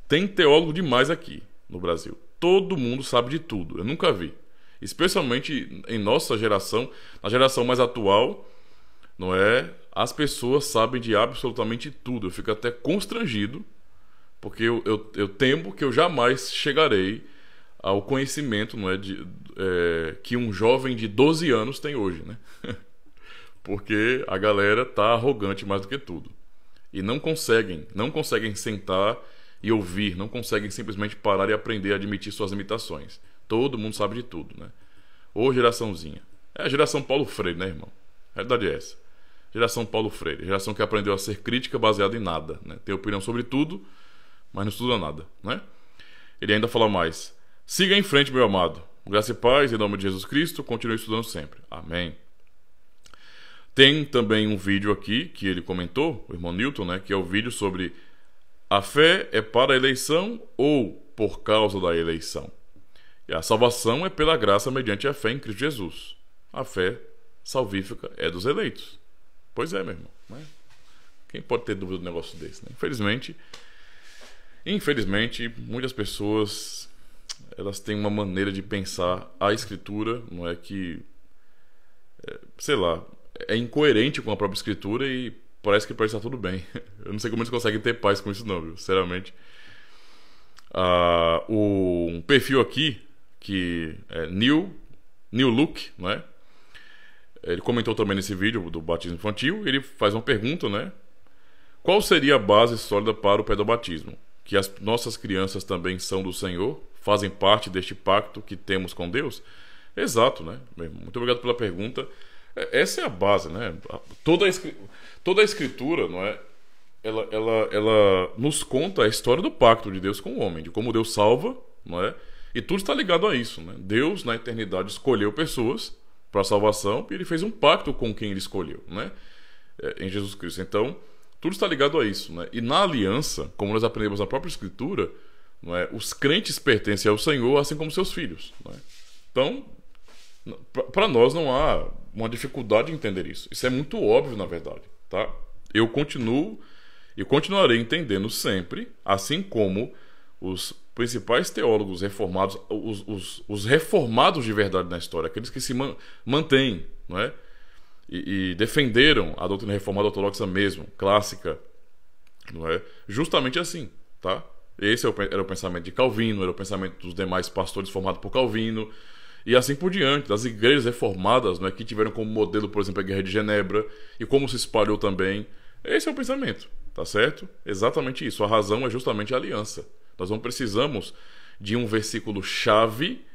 Tem teólogo demais aqui no Brasil. Todo mundo sabe de tudo. Eu nunca vi. Especialmente em nossa geração, na geração mais atual, não é? As pessoas sabem de absolutamente tudo. Eu fico até constrangido, porque eu, eu, eu temo que eu jamais chegarei ao conhecimento não é, de, é, que um jovem de 12 anos tem hoje, né? porque a galera tá arrogante mais do que tudo. E não conseguem, não conseguem sentar e ouvir, não conseguem simplesmente parar e aprender a admitir suas limitações. Todo mundo sabe de tudo, né? Ou geraçãozinha. É a geração Paulo Freire, né, irmão? A realidade é essa. Geração Paulo Freire, geração que aprendeu a ser crítica baseada em nada, né? Tem opinião sobre tudo, mas não estuda nada, né? Ele ainda fala mais. Siga em frente, meu amado. Graça e paz, em nome de Jesus Cristo, continue estudando sempre. Amém. Tem também um vídeo aqui que ele comentou, o irmão Newton, né, que é o vídeo sobre a fé é para a eleição ou por causa da eleição. E a salvação é pela graça mediante a fé em Cristo Jesus. A fé salvífica é dos eleitos. Pois é, meu irmão. Né? Quem pode ter dúvida do negócio desse? Né? Infelizmente, infelizmente, muitas pessoas elas têm uma maneira de pensar a escritura, não é que, é, sei lá, é incoerente com a própria escritura e parece que parece estar tá tudo bem. Eu não sei como eles conseguem ter paz com isso, não, viu? sinceramente. Ah, o, um perfil aqui, que é New, New Look, né? Ele comentou também nesse vídeo do batismo infantil. Ele faz uma pergunta, né? Qual seria a base sólida para o pedobatismo? Que as nossas crianças também são do Senhor? Fazem parte deste pacto que temos com Deus? Exato, né? Muito obrigado pela pergunta. É, essa é a base, né? Toda a, toda a escritura, não é? Ela, ela, ela nos conta a história do pacto de Deus com o homem, de como Deus salva, não é? E tudo está ligado a isso, né? Deus na eternidade escolheu pessoas para salvação e ele fez um pacto com quem ele escolheu, né? Em Jesus Cristo. Então, tudo está ligado a isso, né? E na aliança, como nós aprendemos na própria escritura, não é? Os crentes pertencem ao Senhor, assim como seus filhos, não é? Então, para nós não há uma dificuldade em entender isso. Isso é muito óbvio, na verdade, tá? Eu continuo e continuarei entendendo sempre, assim como os principais teólogos reformados, os, os, os reformados de verdade na história, aqueles que se man, mantêm, não é? E, e, defenderam a doutrina reformada ortodoxa mesmo, clássica, não é? Justamente assim, tá? Esse é era o pensamento de Calvino, era o pensamento dos demais pastores formados por Calvino, e assim por diante, das igrejas reformadas né, que tiveram como modelo, por exemplo, a Guerra de Genebra e como se espalhou também. Esse é o pensamento, tá certo? Exatamente isso. A razão é justamente a aliança. Nós não precisamos de um versículo chave,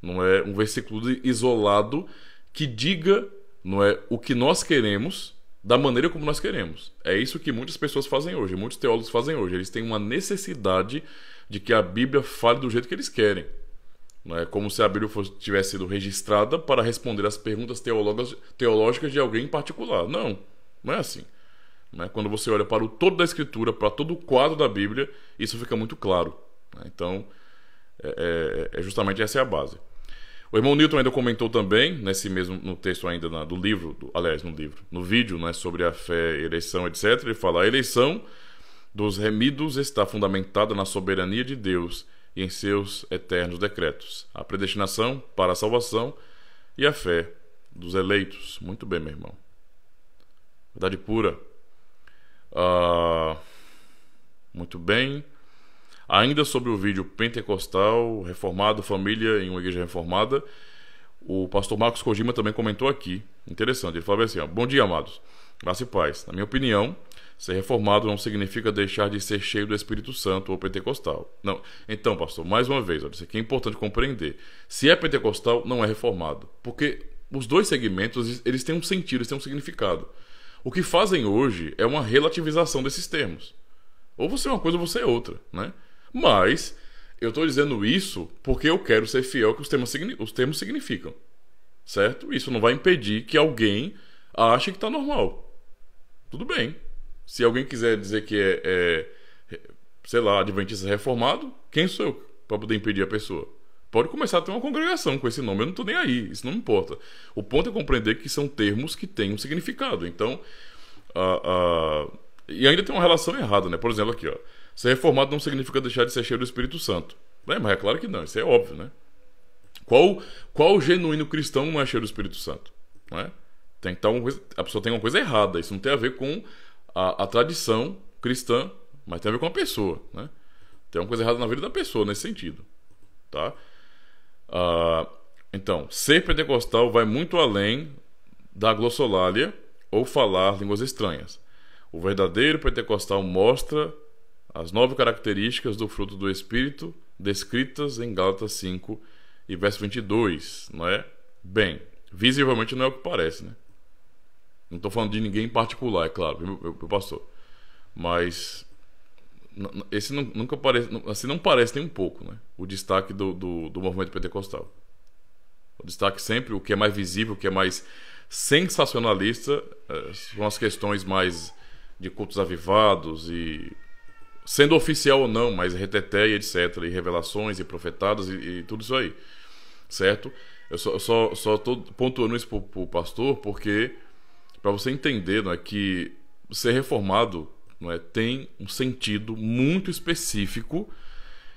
não é um versículo isolado que diga, não é o que nós queremos da maneira como nós queremos. É isso que muitas pessoas fazem hoje, muitos teólogos fazem hoje. Eles têm uma necessidade de que a Bíblia fale do jeito que eles querem. É como se a Bíblia fosse, tivesse sido registrada para responder às perguntas teológicas de alguém em particular. Não, não é assim. É? Quando você olha para o todo da Escritura, para todo o quadro da Bíblia, isso fica muito claro. Né? Então, é, é, é, justamente essa é a base. O irmão Newton ainda comentou também, nesse mesmo no texto ainda na, do livro, do, aliás, no livro, no vídeo né, sobre a fé, eleição, etc., ele fala: a eleição dos remidos está fundamentada na soberania de Deus e em seus eternos decretos, a predestinação para a salvação e a fé dos eleitos. Muito bem, meu irmão. Verdade pura. Ah, muito bem. Ainda sobre o vídeo pentecostal, reformado, família em uma igreja reformada, o pastor Marcos Kojima também comentou aqui. Interessante, ele falou assim: ó, Bom dia, amados. Graça e paz. Na minha opinião, Ser reformado não significa deixar de ser cheio do Espírito Santo ou pentecostal. Não. Então, pastor, mais uma vez, olha, isso aqui é importante compreender. Se é pentecostal, não é reformado. Porque os dois segmentos, eles têm um sentido, eles têm um significado. O que fazem hoje é uma relativização desses termos. Ou você é uma coisa ou você é outra, né? Mas eu estou dizendo isso porque eu quero ser fiel ao que os termos, os termos significam. Certo? Isso não vai impedir que alguém ache que está normal. Tudo bem, se alguém quiser dizer que é, é sei lá, adventista reformado, quem sou eu para poder impedir a pessoa? Pode começar a ter uma congregação com esse nome, eu não estou nem aí, isso não me importa. O ponto é compreender que são termos que têm um significado. Então, a, a... e ainda tem uma relação errada, né? Por exemplo, aqui, ó. Ser reformado não significa deixar de ser cheio do Espírito Santo. É, mas é claro que não, isso é óbvio, né? Qual, qual genuíno cristão não é cheio do Espírito Santo? Não é? Tem que estar tá uma coisa, a pessoa tem uma coisa errada, isso não tem a ver com a, a tradição cristã, mas tem a ver com a pessoa, né? Tem uma coisa errada na vida da pessoa nesse sentido, tá? Uh, então, ser pentecostal vai muito além da glossolalia ou falar línguas estranhas. O verdadeiro pentecostal mostra as nove características do fruto do Espírito descritas em Gálatas 5 e verso 22, não é? Bem, visivelmente não é o que parece, né? Não estou falando de ninguém em particular, é claro, meu, pastor. Mas esse nunca parece, assim não parece nem um pouco, né? O destaque do, do, do movimento pentecostal. O destaque sempre, o que é mais visível, o que é mais sensacionalista, é, são as questões mais de cultos avivados e sendo oficial ou não, mas reteté e etc, e revelações e profetadas e, e tudo isso aí, certo? Eu só, estou só, só pontuando isso para o pastor porque para você entender é que ser reformado é tem um sentido muito específico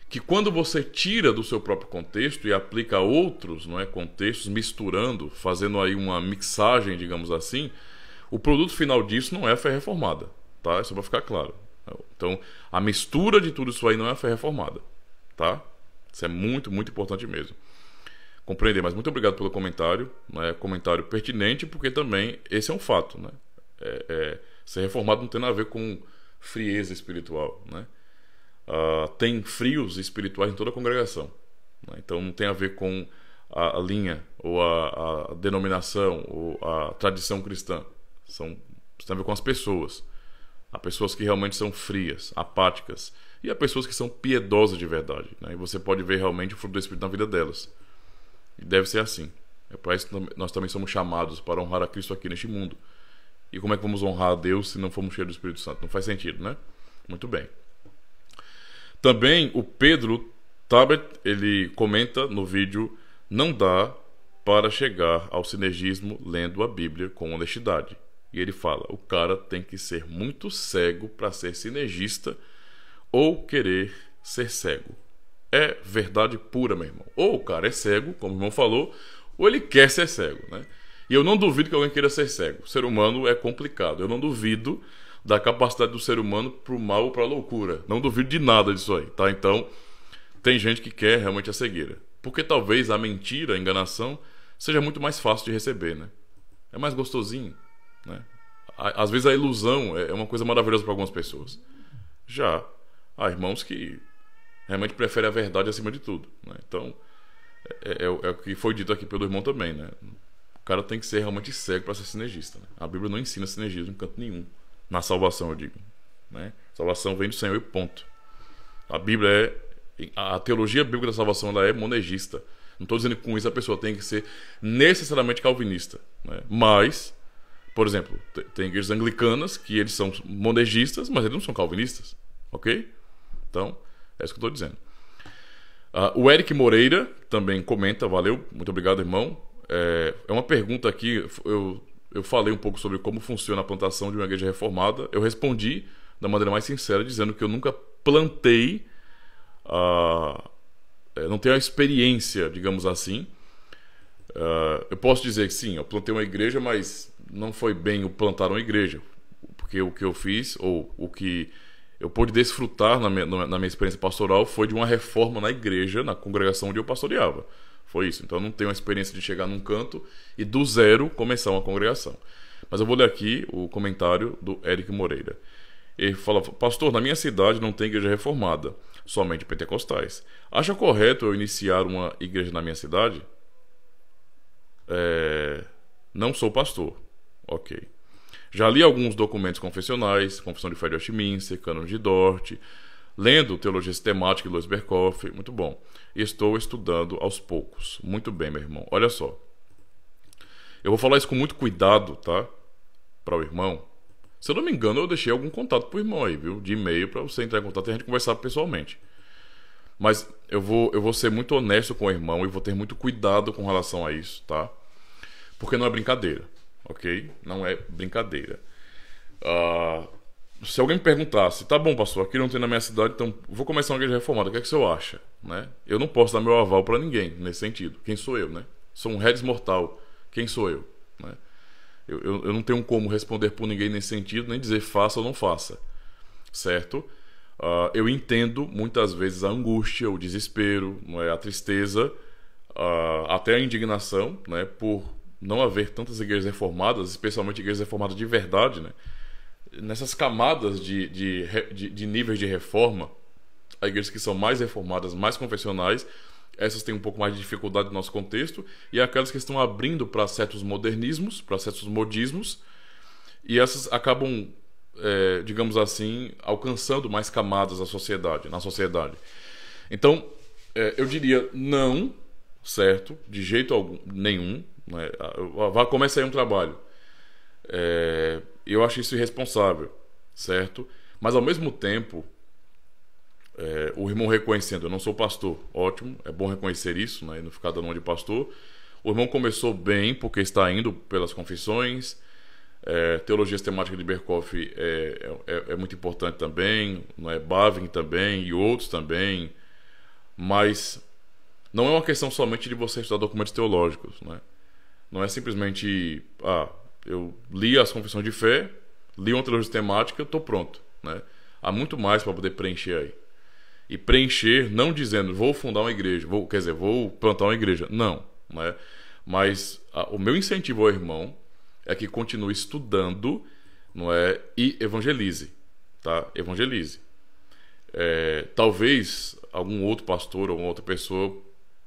que quando você tira do seu próprio contexto e aplica a outros não é, contextos, misturando, fazendo aí uma mixagem, digamos assim, o produto final disso não é a fé reformada, tá? Isso vai ficar claro. Então, a mistura de tudo isso aí não é a fé reformada, tá? Isso é muito, muito importante mesmo compreender. Mas muito obrigado pelo comentário, né? comentário pertinente, porque também esse é um fato. Né? É, é, ser reformado não tem nada a ver com frieza espiritual. Né? Ah, tem frios espirituais em toda a congregação. Né? Então não tem a ver com a, a linha, ou a, a, denominação, ou a tradição cristã. São, tem a ver com as pessoas. Há pessoas que realmente são frias, apáticas, e há pessoas que são piedosas de verdade. Né? E você pode ver realmente o fruto do Espírito na vida delas. E deve ser assim. É para isso que nós também somos chamados para honrar a Cristo aqui neste mundo. E como é que vamos honrar a Deus se não formos cheios do Espírito Santo? Não faz sentido, né? Muito bem. Também o Pedro Tabet, ele comenta no vídeo: não dá para chegar ao sinergismo lendo a Bíblia com honestidade. E ele fala: o cara tem que ser muito cego para ser sinergista ou querer ser cego é verdade pura, meu irmão. Ou o cara é cego, como o irmão falou, ou ele quer ser cego, né? E eu não duvido que alguém queira ser cego. O ser humano é complicado. Eu não duvido da capacidade do ser humano para o mal ou para a loucura. Não duvido de nada disso aí, tá? Então, tem gente que quer realmente a cegueira. Porque talvez a mentira, a enganação, seja muito mais fácil de receber, né? É mais gostosinho, né? Às vezes a ilusão é, é uma coisa maravilhosa para algumas pessoas. Já há irmãos que realmente prefere a verdade acima de tudo. Né? Então, é, é, é, é, o que foi dito aqui pelo irmão também, né? O cara tem que ser realmente cego para ser sinergista. Né? A Bíblia não ensina sinergismo em canto nenhum. Na salvação, eu digo. Né? Salvação vem do Senhor e ponto. A Bíblia é. A teologia bíblica da salvação ela é monegista. Não estou dizendo que com isso a pessoa tem que ser necessariamente calvinista. Né? Mas, por exemplo, tem igrejas anglicanas que eles são monegistas, mas eles não são calvinistas. Ok? Então, é isso que eu estou dizendo. Uh, o Eric Moreira também comenta, valeu, muito obrigado, irmão. É, é uma pergunta aqui, eu, eu falei um pouco sobre como funciona a plantação de uma igreja reformada. Eu respondi da maneira mais sincera, dizendo que eu nunca plantei, uh, não tenho a experiência, digamos assim. Uh, eu posso dizer que sim, eu plantei uma igreja, mas não foi bem o plantar uma igreja, porque o que eu fiz, ou o que eu pude desfrutar na minha, na minha experiência pastoral foi de uma reforma na igreja, na congregação onde eu pastoreava. Foi isso. Então eu não tenho a experiência de chegar num canto e do zero começar uma congregação. Mas eu vou ler aqui o comentário do Eric Moreira. Ele fala: Pastor, na minha cidade não tem igreja reformada, somente pentecostais. Acha correto eu iniciar uma igreja na minha cidade? É... Não sou pastor. Ok. Já li alguns documentos confessionais, Confissão de Fé de Westminster, de Dort, lendo Teologia Sistemática de Louis Berkoff, muito bom. Estou estudando aos poucos. Muito bem, meu irmão. Olha só. Eu vou falar isso com muito cuidado, tá? Para o irmão. Se eu não me engano, eu deixei algum contato pro irmão aí, viu? De e-mail para você entrar em contato e a gente conversar pessoalmente. Mas eu vou, eu vou ser muito honesto com o irmão e vou ter muito cuidado com relação a isso, tá? Porque não é brincadeira ok? Não é brincadeira. Uh, se alguém me perguntasse, tá bom, pastor, aqui não tem na minha cidade, então vou começar uma igreja reformada, o que é que você acha? Né? Eu não posso dar meu aval para ninguém nesse sentido. Quem sou eu, né? Sou um redes mortal. Quem sou eu? Né? Eu, eu, eu, não tenho como responder por ninguém nesse sentido, nem dizer faça ou não faça, certo? Uh, eu entendo muitas vezes a angústia, o desespero, não é? a tristeza, uh, até a indignação, né? Por não haver tantas igrejas reformadas, especialmente igrejas reformadas de verdade, né? nessas camadas de, de, de, de níveis de reforma, as igrejas que são mais reformadas, mais confessionais, essas têm um pouco mais de dificuldade no nosso contexto, e aquelas que estão abrindo para certos modernismos, para certos modismos, e essas acabam, é, digamos assim, alcançando mais camadas da sociedade, na sociedade. Então, é, eu diria não, certo, de jeito algum, nenhum, né? Ah, Vai começar aí um trabalho. É, eu acho isso irresponsável, certo? Mas ao mesmo tempo, é, o irmão reconhecendo, eu não sou pastor, ótimo, é bom reconhecer isso, né? E não ficar dando nome de pastor. O irmão começou bem, porque está indo pelas confissões. É, teologia sistemática de Berkoff é, é, é, muito importante também, não é? Bavin também e outros também, mas não é uma questão somente de você estudar documentos teológicos, né? Não é simplesmente, ah, eu li as confissões de fé, li uma teologia sistemática, estou pronto. Né? Há muito mais para poder preencher aí. E preencher não dizendo, vou fundar uma igreja, vou, quer dizer, vou plantar uma igreja. Não. Né? Mas ah, o meu incentivo ao irmão é que continue estudando não é? e evangelize. Tá? Evangelize. É, talvez algum outro pastor ou outra pessoa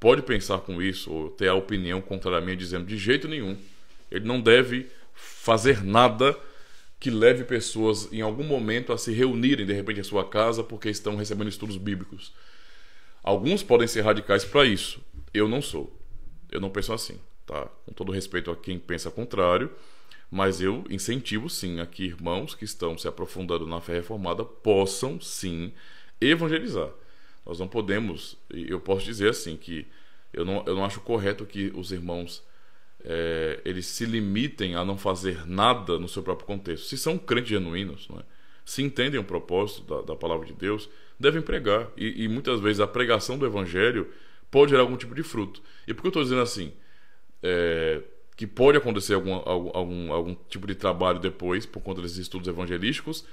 pode pensar com isso ou ter a opinião contrária a minha dizendo de jeito nenhum. Ele não deve fazer nada que leve pessoas em algum momento a se reunirem de repente em sua casa porque estão recebendo estudos bíblicos. Alguns podem ser radicais para isso. Eu não sou. Eu não penso assim, tá? Com todo respeito a quem pensa contrário, mas eu incentivo sim a que irmãos que estão se aprofundando na fé reformada possam sim evangelizar. Nós não podemos, eu posso dizer assim, que eu não, eu não acho correto que os irmãos é, eles se limitem a não fazer nada no seu próprio contexto. Se são crentes genuínos, é? se entendem o propósito da, da, palavra de Deus, devem pregar. E, e, muitas vezes a pregação do evangelho pode gerar algum tipo de fruto. E por que eu estou dizendo assim? É, que pode acontecer algum, algum, algum, algum tipo de trabalho depois por conta desses estudos evangelísticos,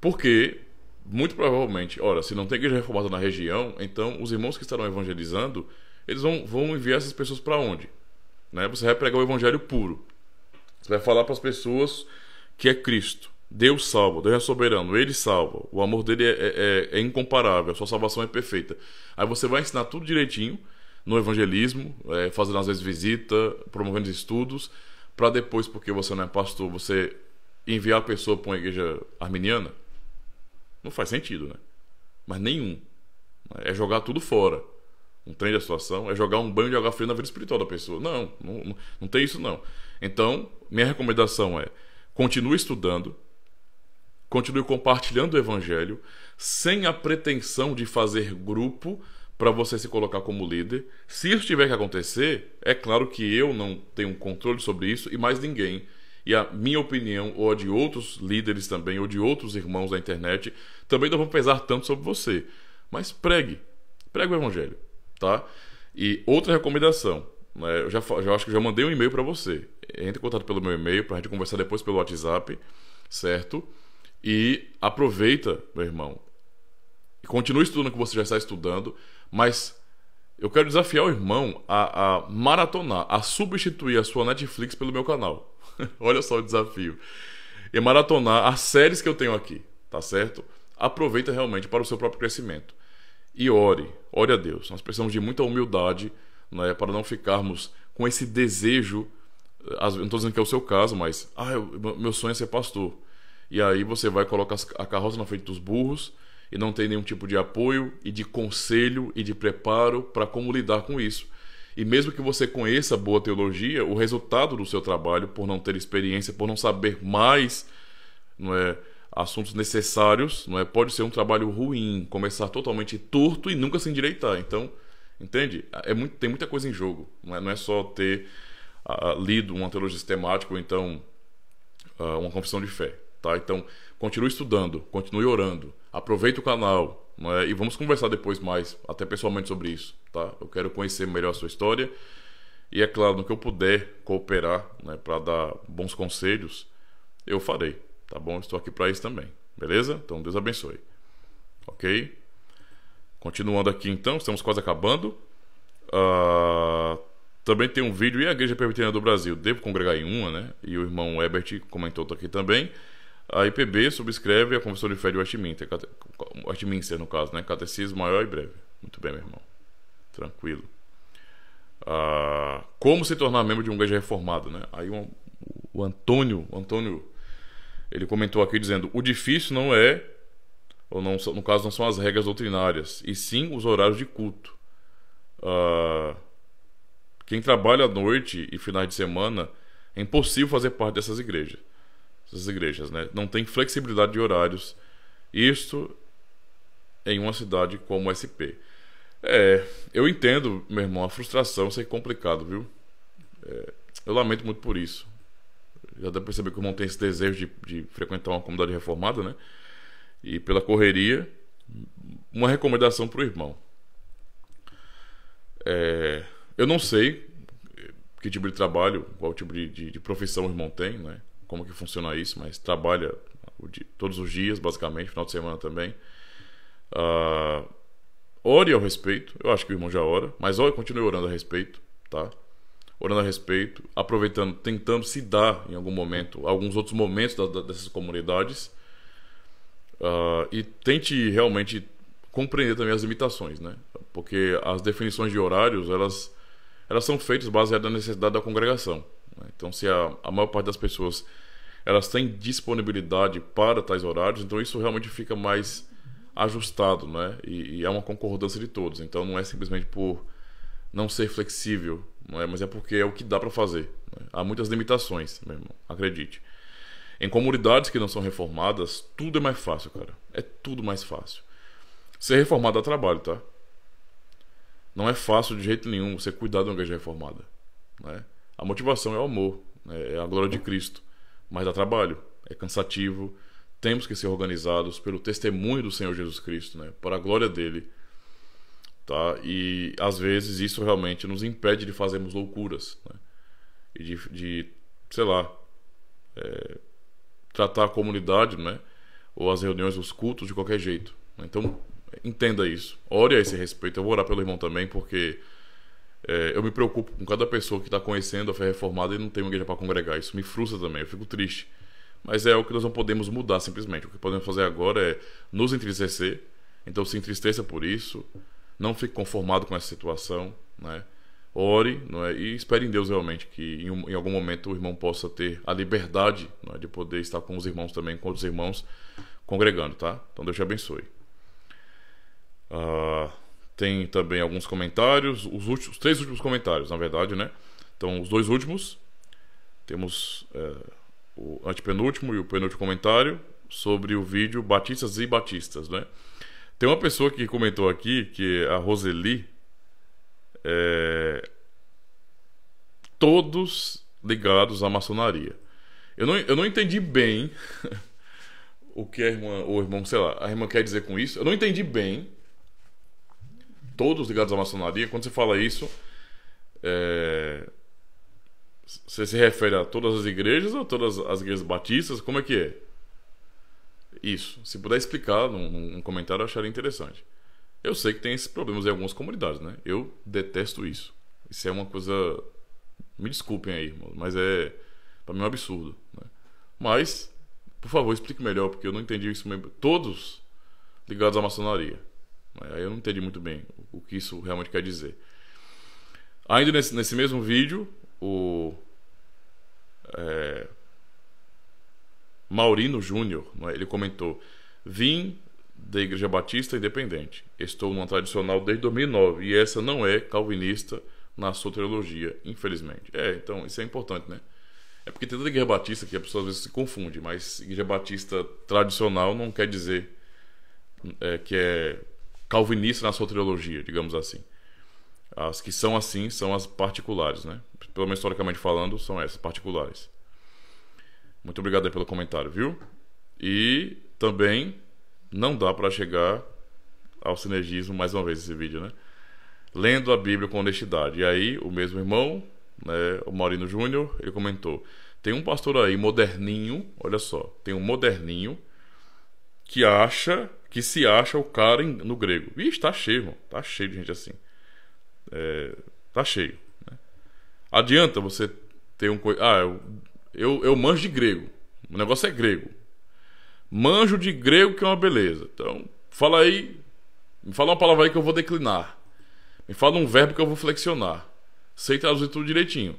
porque muito provavelmente. Ora, se não tem igreja reformada na região, então os irmãos que estarão evangelizando, eles vão, vão enviar essas pessoas para onde? Né? Você vai pregar o evangelho puro. Você vai falar para as pessoas que é Cristo. Deus salva, Deus é soberano, Ele salva. O amor dele é, é, é, é incomparável, a sua salvação é perfeita. Aí você vai ensinar tudo direitinho no evangelismo, é, fazendo às vezes visita, promovendo estudos, para depois, porque você não é pastor, você enviar a pessoa para uma igreja arminiana? Não faz sentido, né? Mas nenhum. É jogar tudo fora. Não entende a situação? É jogar um banho de água fria na vida espiritual da pessoa. Não, não, não tem isso não. Então, minha recomendação é: continue estudando, continue compartilhando o evangelho, sem a pretensão de fazer grupo para você se colocar como líder. Se isso tiver que acontecer, é claro que eu não tenho controle sobre isso e mais ninguém e a minha opinião, ou a de outros líderes também, ou de outros irmãos da internet, também não vão pesar tanto sobre você. Mas pregue, pregue o evangelho, tá? E outra recomendação, né? eu já, já acho que já mandei um e-mail para você. Entre em contato pelo meu e-mail para a gente conversar depois pelo WhatsApp, certo? E aproveita, meu irmão. Continue estudando o que você já está estudando, mas eu quero desafiar o irmão a, a maratonar, a substituir a sua Netflix pelo meu canal. Olha só o desafio. E maratonar as séries que eu tenho aqui, tá certo? Aproveita realmente para o seu próprio crescimento. E ore, ore a Deus. Nós precisamos de muita humildade né, para não ficarmos com esse desejo. Eh, não estou dizendo que é o seu caso, mas ah, eu, meu sonho é ser pastor. E aí você vai colocar a carroça na frente dos burros e não tem nenhum tipo de apoio e de conselho e de preparo para como lidar com isso. E mesmo que você conheça boa teologia, o resultado do seu trabalho, por não ter experiência, por não saber mais não é, assuntos necessários, não é, pode ser um trabalho ruim, começar totalmente torto e nunca se endireitar. Então, entende? É muito, tem muita coisa em jogo. Não é, não é só ter uh, lido uma teologia sistemática ou então uh, uma confissão de fé. Tá? Então, continue estudando, continue orando, aproveite o canal é? e vamos conversar depois mais, até pessoalmente sobre isso tá? Eu quero conhecer melhor a sua história e é claro, no que eu puder cooperar, né, para dar bons conselhos, eu farei, tá bom? Estou aqui para isso também, beleza? Então Deus abençoe. OK? Continuando aqui então, estamos quase acabando. Uh, também tem um vídeo e a Igreja Presbiteriana do Brasil, devo congregar em uma, né? E o irmão Ebert comentou aqui também. A IPB subscreve a Confissão de Fé de Westminster, Westminster no caso, né? Catecismo maior e breve. Muito bem, meu irmão. Tranquilo. Ah, como se tornar membro de uma igreja reformada, né? Aí um, o Antônio, o Antônio, ele comentou aqui dizendo: o difícil não é, ou não, no caso não são as regras doutrinárias, e sim os horários de culto. Ah, quem trabalha à noite e finais de semana é impossível fazer parte dessas igrejas. Essas igrejas, né? Não tem flexibilidade de horários. Isto em uma cidade como SP. É, eu entendo, meu irmão, a frustração ser é complicado, viu? É, eu lamento muito por isso. Já dá pra perceber que o irmão tem esse desejo de, de frequentar uma comunidade reformada, né? E pela correria, uma recomendação pro irmão. É, eu não sei que tipo de trabalho, qual tipo de, de, de, profissão o irmão tem, né? Como que funciona isso, mas trabalha todos os dias, basicamente, final de semana também. Uh, Ore ao respeito. Eu acho que o irmão já ora, mas ore, continue orando a respeito, tá? Orando a respeito, aproveitando, tentando se dar em algum momento, alguns outros momentos da, da, dessas comunidades. Uh, e tente realmente compreender também as limitações, né? Porque as definições de horários, elas, elas são feitas baseadas na necessidade da congregação. Né? Então, se a, a maior parte das pessoas elas têm disponibilidade para tais horários, então isso realmente fica mais ajustado, né? E, e é uma concordância de todos. Então não é simplesmente por não ser flexível, não é? Mas é porque é o que dá para fazer. Né? Há muitas limitações, meu irmão, acredite. Em comunidades que não são reformadas, tudo é mais fácil, cara. É tudo mais fácil. Ser reformado dá trabalho, tá? Não é fácil de jeito nenhum você cuidar de uma igreja reformada. Né? A motivação é o amor, né? é a glória de Cristo. Mas dá trabalho, é cansativo, temos que ser organizados pelo testemunho do Senhor Jesus Cristo, né? Para a glória dele, tá? E às vezes isso realmente nos impede de fazermos loucuras, né? E de, de sei lá, é, tratar a comunidade, né? Ou as reuniões, os cultos de qualquer jeito. Então entenda isso, ore a esse respeito. Eu vou orar pelo irmão também, porque é, eu me preocupo com cada pessoa que está conhecendo a fé reformada e não tem uma igreja para congregar. Isso me frustra também, eu fico triste mas é o que nós não podemos mudar simplesmente. O que podemos fazer agora é nos entristecer. Então se entristeça por isso. Não fique conformado com essa situação. Né? Ore não é? e espere em Deus realmente que em, um, em algum momento o irmão possa ter a liberdade é? de poder estar com os irmãos também, com os irmãos congregando. tá? Então Deus te abençoe. Uh, tem também alguns comentários. Os, últimos, os três últimos comentários, na verdade. né? Então os dois últimos. Temos. Uh, o antepenúltimo e o penúltimo comentário sobre o vídeo Batistas e Batistas, né? Tem uma pessoa que comentou aqui, que a Roseli, é... todos ligados à maçonaria. Eu não, eu não entendi bem o que a irmã, ou irmão, sei lá, a irmã quer dizer com isso. Eu não entendi bem todos ligados à maçonaria. Quando você fala isso, é... Você se refere a todas as igrejas ou todas as igrejas batistas? Como é que é? Isso. Se puder explicar num, num comentário, eu acharia interessante. Eu sei que tem esses problemas em algumas comunidades, né? Eu detesto isso. Isso é uma coisa. Me desculpem aí, irmão, mas é. Pra mim é um absurdo. Né? Mas, por favor, explique melhor, porque eu não entendi isso mesmo. Todos ligados à maçonaria. Né? Aí eu não entendi muito bem o que isso realmente quer dizer. Ainda nesse, nesse mesmo vídeo, o é, Maurino Júnior, é? ele comentou: Vim da Igreja Batista Independente. Estou numa tradicional desde 2009 e essa não é calvinista na sua infelizmente. É, então isso é importante, né? É porque tem a Igreja Batista que a pessoa às vezes se confunde, mas Igreja Batista tradicional não quer dizer é, que é calvinista na sua digamos assim. As que são assim são as particulares, né? pelo menos historicamente falando, são essas, particulares. Muito obrigado aí pelo comentário, viu? E também não dá para chegar ao sinergismo mais uma vez esse vídeo, né? Lendo a Bíblia com honestidade. E aí, o mesmo irmão, né, o Maurino Júnior, ele comentou: tem um pastor aí moderninho, olha só, tem um moderninho que acha, que se acha o cara no grego. Ixi, tá cheio, irmão, tá cheio de gente assim. É, tá cheio. Adianta você ter um. Ah, eu, eu, eu manjo de grego. O negócio é grego. Manjo de grego que é uma beleza. Então, fala aí. Me fala uma palavra aí que eu vou declinar. Me fala um verbo que eu vou flexionar. Sei traduzir tudo direitinho.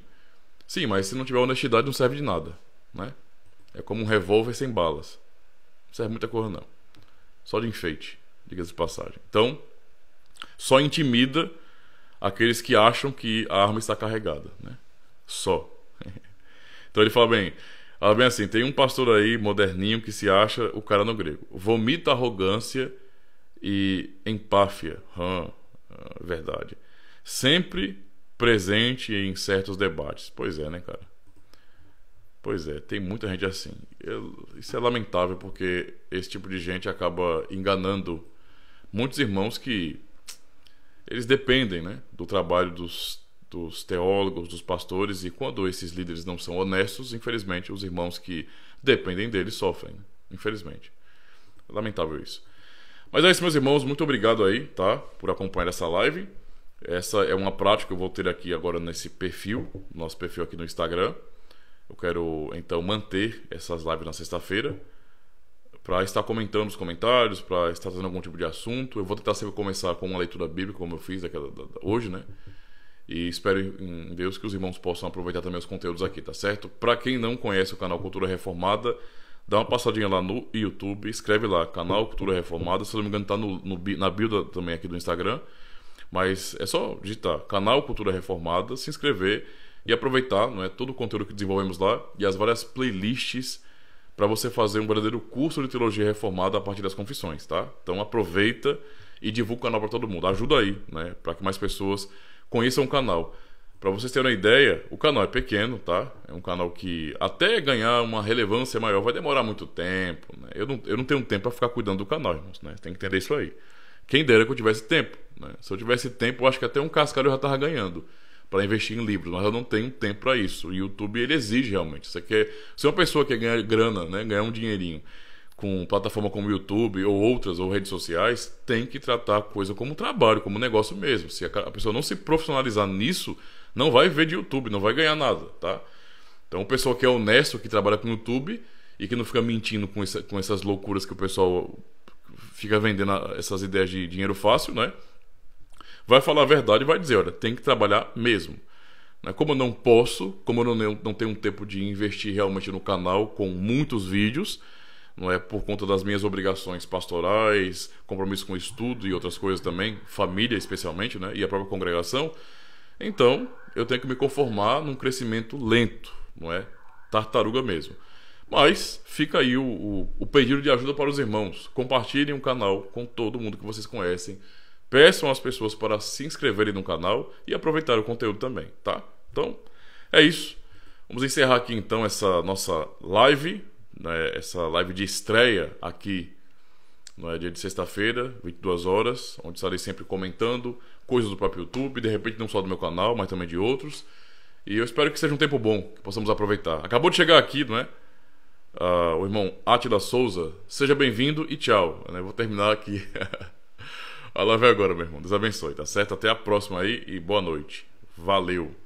Sim, mas se não tiver honestidade, não serve de nada. Né? É como um revólver sem balas. Não serve muita coisa, não. Só de enfeite, diga-se de passagem. Então, só intimida aqueles que acham que a arma está carregada, né? Só. então ele fala bem, bem assim, tem um pastor aí moderninho que se acha o cara no grego, vomita arrogância e empáfia, hum, verdade, sempre presente em certos debates. Pois é, né, cara? Pois é, tem muita gente assim. isso é lamentável porque esse tipo de gente acaba enganando muitos irmãos que eles dependem né, do trabalho dos, dos teólogos, dos pastores, e quando esses líderes não são honestos, infelizmente, os irmãos que dependem deles sofrem. Né? Infelizmente. Lamentável isso. Mas é isso, meus irmãos. Muito obrigado aí, tá? Por acompanhar essa live. Essa é uma prática que eu vou ter aqui agora nesse perfil, nosso perfil aqui no Instagram. Eu quero então manter essas lives na sexta-feira para estar comentando os comentários, para estar trazendo algum tipo de assunto. Eu vou tentar sempre começar com uma leitura bíblica, como eu fiz daquela, da, da, hoje, né? E espero em Deus que os irmãos possam aproveitar também os conteúdos aqui, tá certo? Para quem não conhece o canal Cultura Reformada, dá uma passadinha lá no YouTube, escreve lá, canal Cultura Reformada. Se não me engano, tá no, no na build também aqui do Instagram. Mas é só digitar canal Cultura Reformada, se inscrever e aproveitar não é, todo o conteúdo que desenvolvemos lá e as várias playlists para você fazer um verdadeiro curso de teologia reformada a partir das confissões, tá? Então aproveita e divulga o canal para todo mundo. Ajuda aí, né? Para que mais pessoas conheçam o canal. Para vocês terem uma ideia, o canal é pequeno, tá? É um canal que até ganhar uma relevância maior vai demorar muito tempo. Né? Eu, não, eu não tenho tempo para ficar cuidando do canal, irmãos, né? Tem que entender isso aí. Quem dera que eu tivesse tempo, né? Se eu tivesse tempo, eu acho que até um cascalho eu já tava ganhando para investir em livros, mas eu não tenho tempo para isso. O YouTube ele exige realmente. Você quer, se uma pessoa quer ganhar grana, né, ganhar um dinheirinho com plataforma como o YouTube ou outras ou redes sociais, tem que tratar a coisa como trabalho, como negócio mesmo. Se a pessoa não se profissionalizar nisso, não vai ver de YouTube, não vai ganhar nada, tá? Então, o pessoal que é honesto, que trabalha com YouTube e que não fica mentindo com, essa, com essas loucuras que o pessoal fica vendendo essas ideias de dinheiro fácil, né? vai falar a verdade e vai dizer: olha, tem que trabalhar mesmo. Né? Como eu não posso, como eu não tenho um tempo de investir realmente no canal com muitos vídeos, não é por conta das minhas obrigações pastorais, compromisso com estudo e outras coisas também, família especialmente, né, e a própria congregação. Então, eu tenho que me conformar num crescimento lento, não é? Tartaruga mesmo. Mas fica aí o, o, o pedido de ajuda para os irmãos. Compartilhem o canal com todo mundo que vocês conhecem Peçam as pessoas para se inscreverem no canal e aproveitar o conteúdo também, tá? Então, é isso. Vamos encerrar aqui então essa nossa live, né? essa live de estreia aqui no né? dia de sexta-feira, 22 horas, onde estarei sempre comentando coisas do próprio YouTube, de repente não só do meu canal, mas também de outros. E eu espero que seja um tempo bom, que possamos aproveitar. Acabou de chegar aqui, não é? Uh, o irmão Atila Souza, seja bem-vindo e tchau. Eu né? vou terminar aqui. A live é agora, meu irmão. Deus abençoe, tá certo? Até a próxima aí e boa noite. Valeu!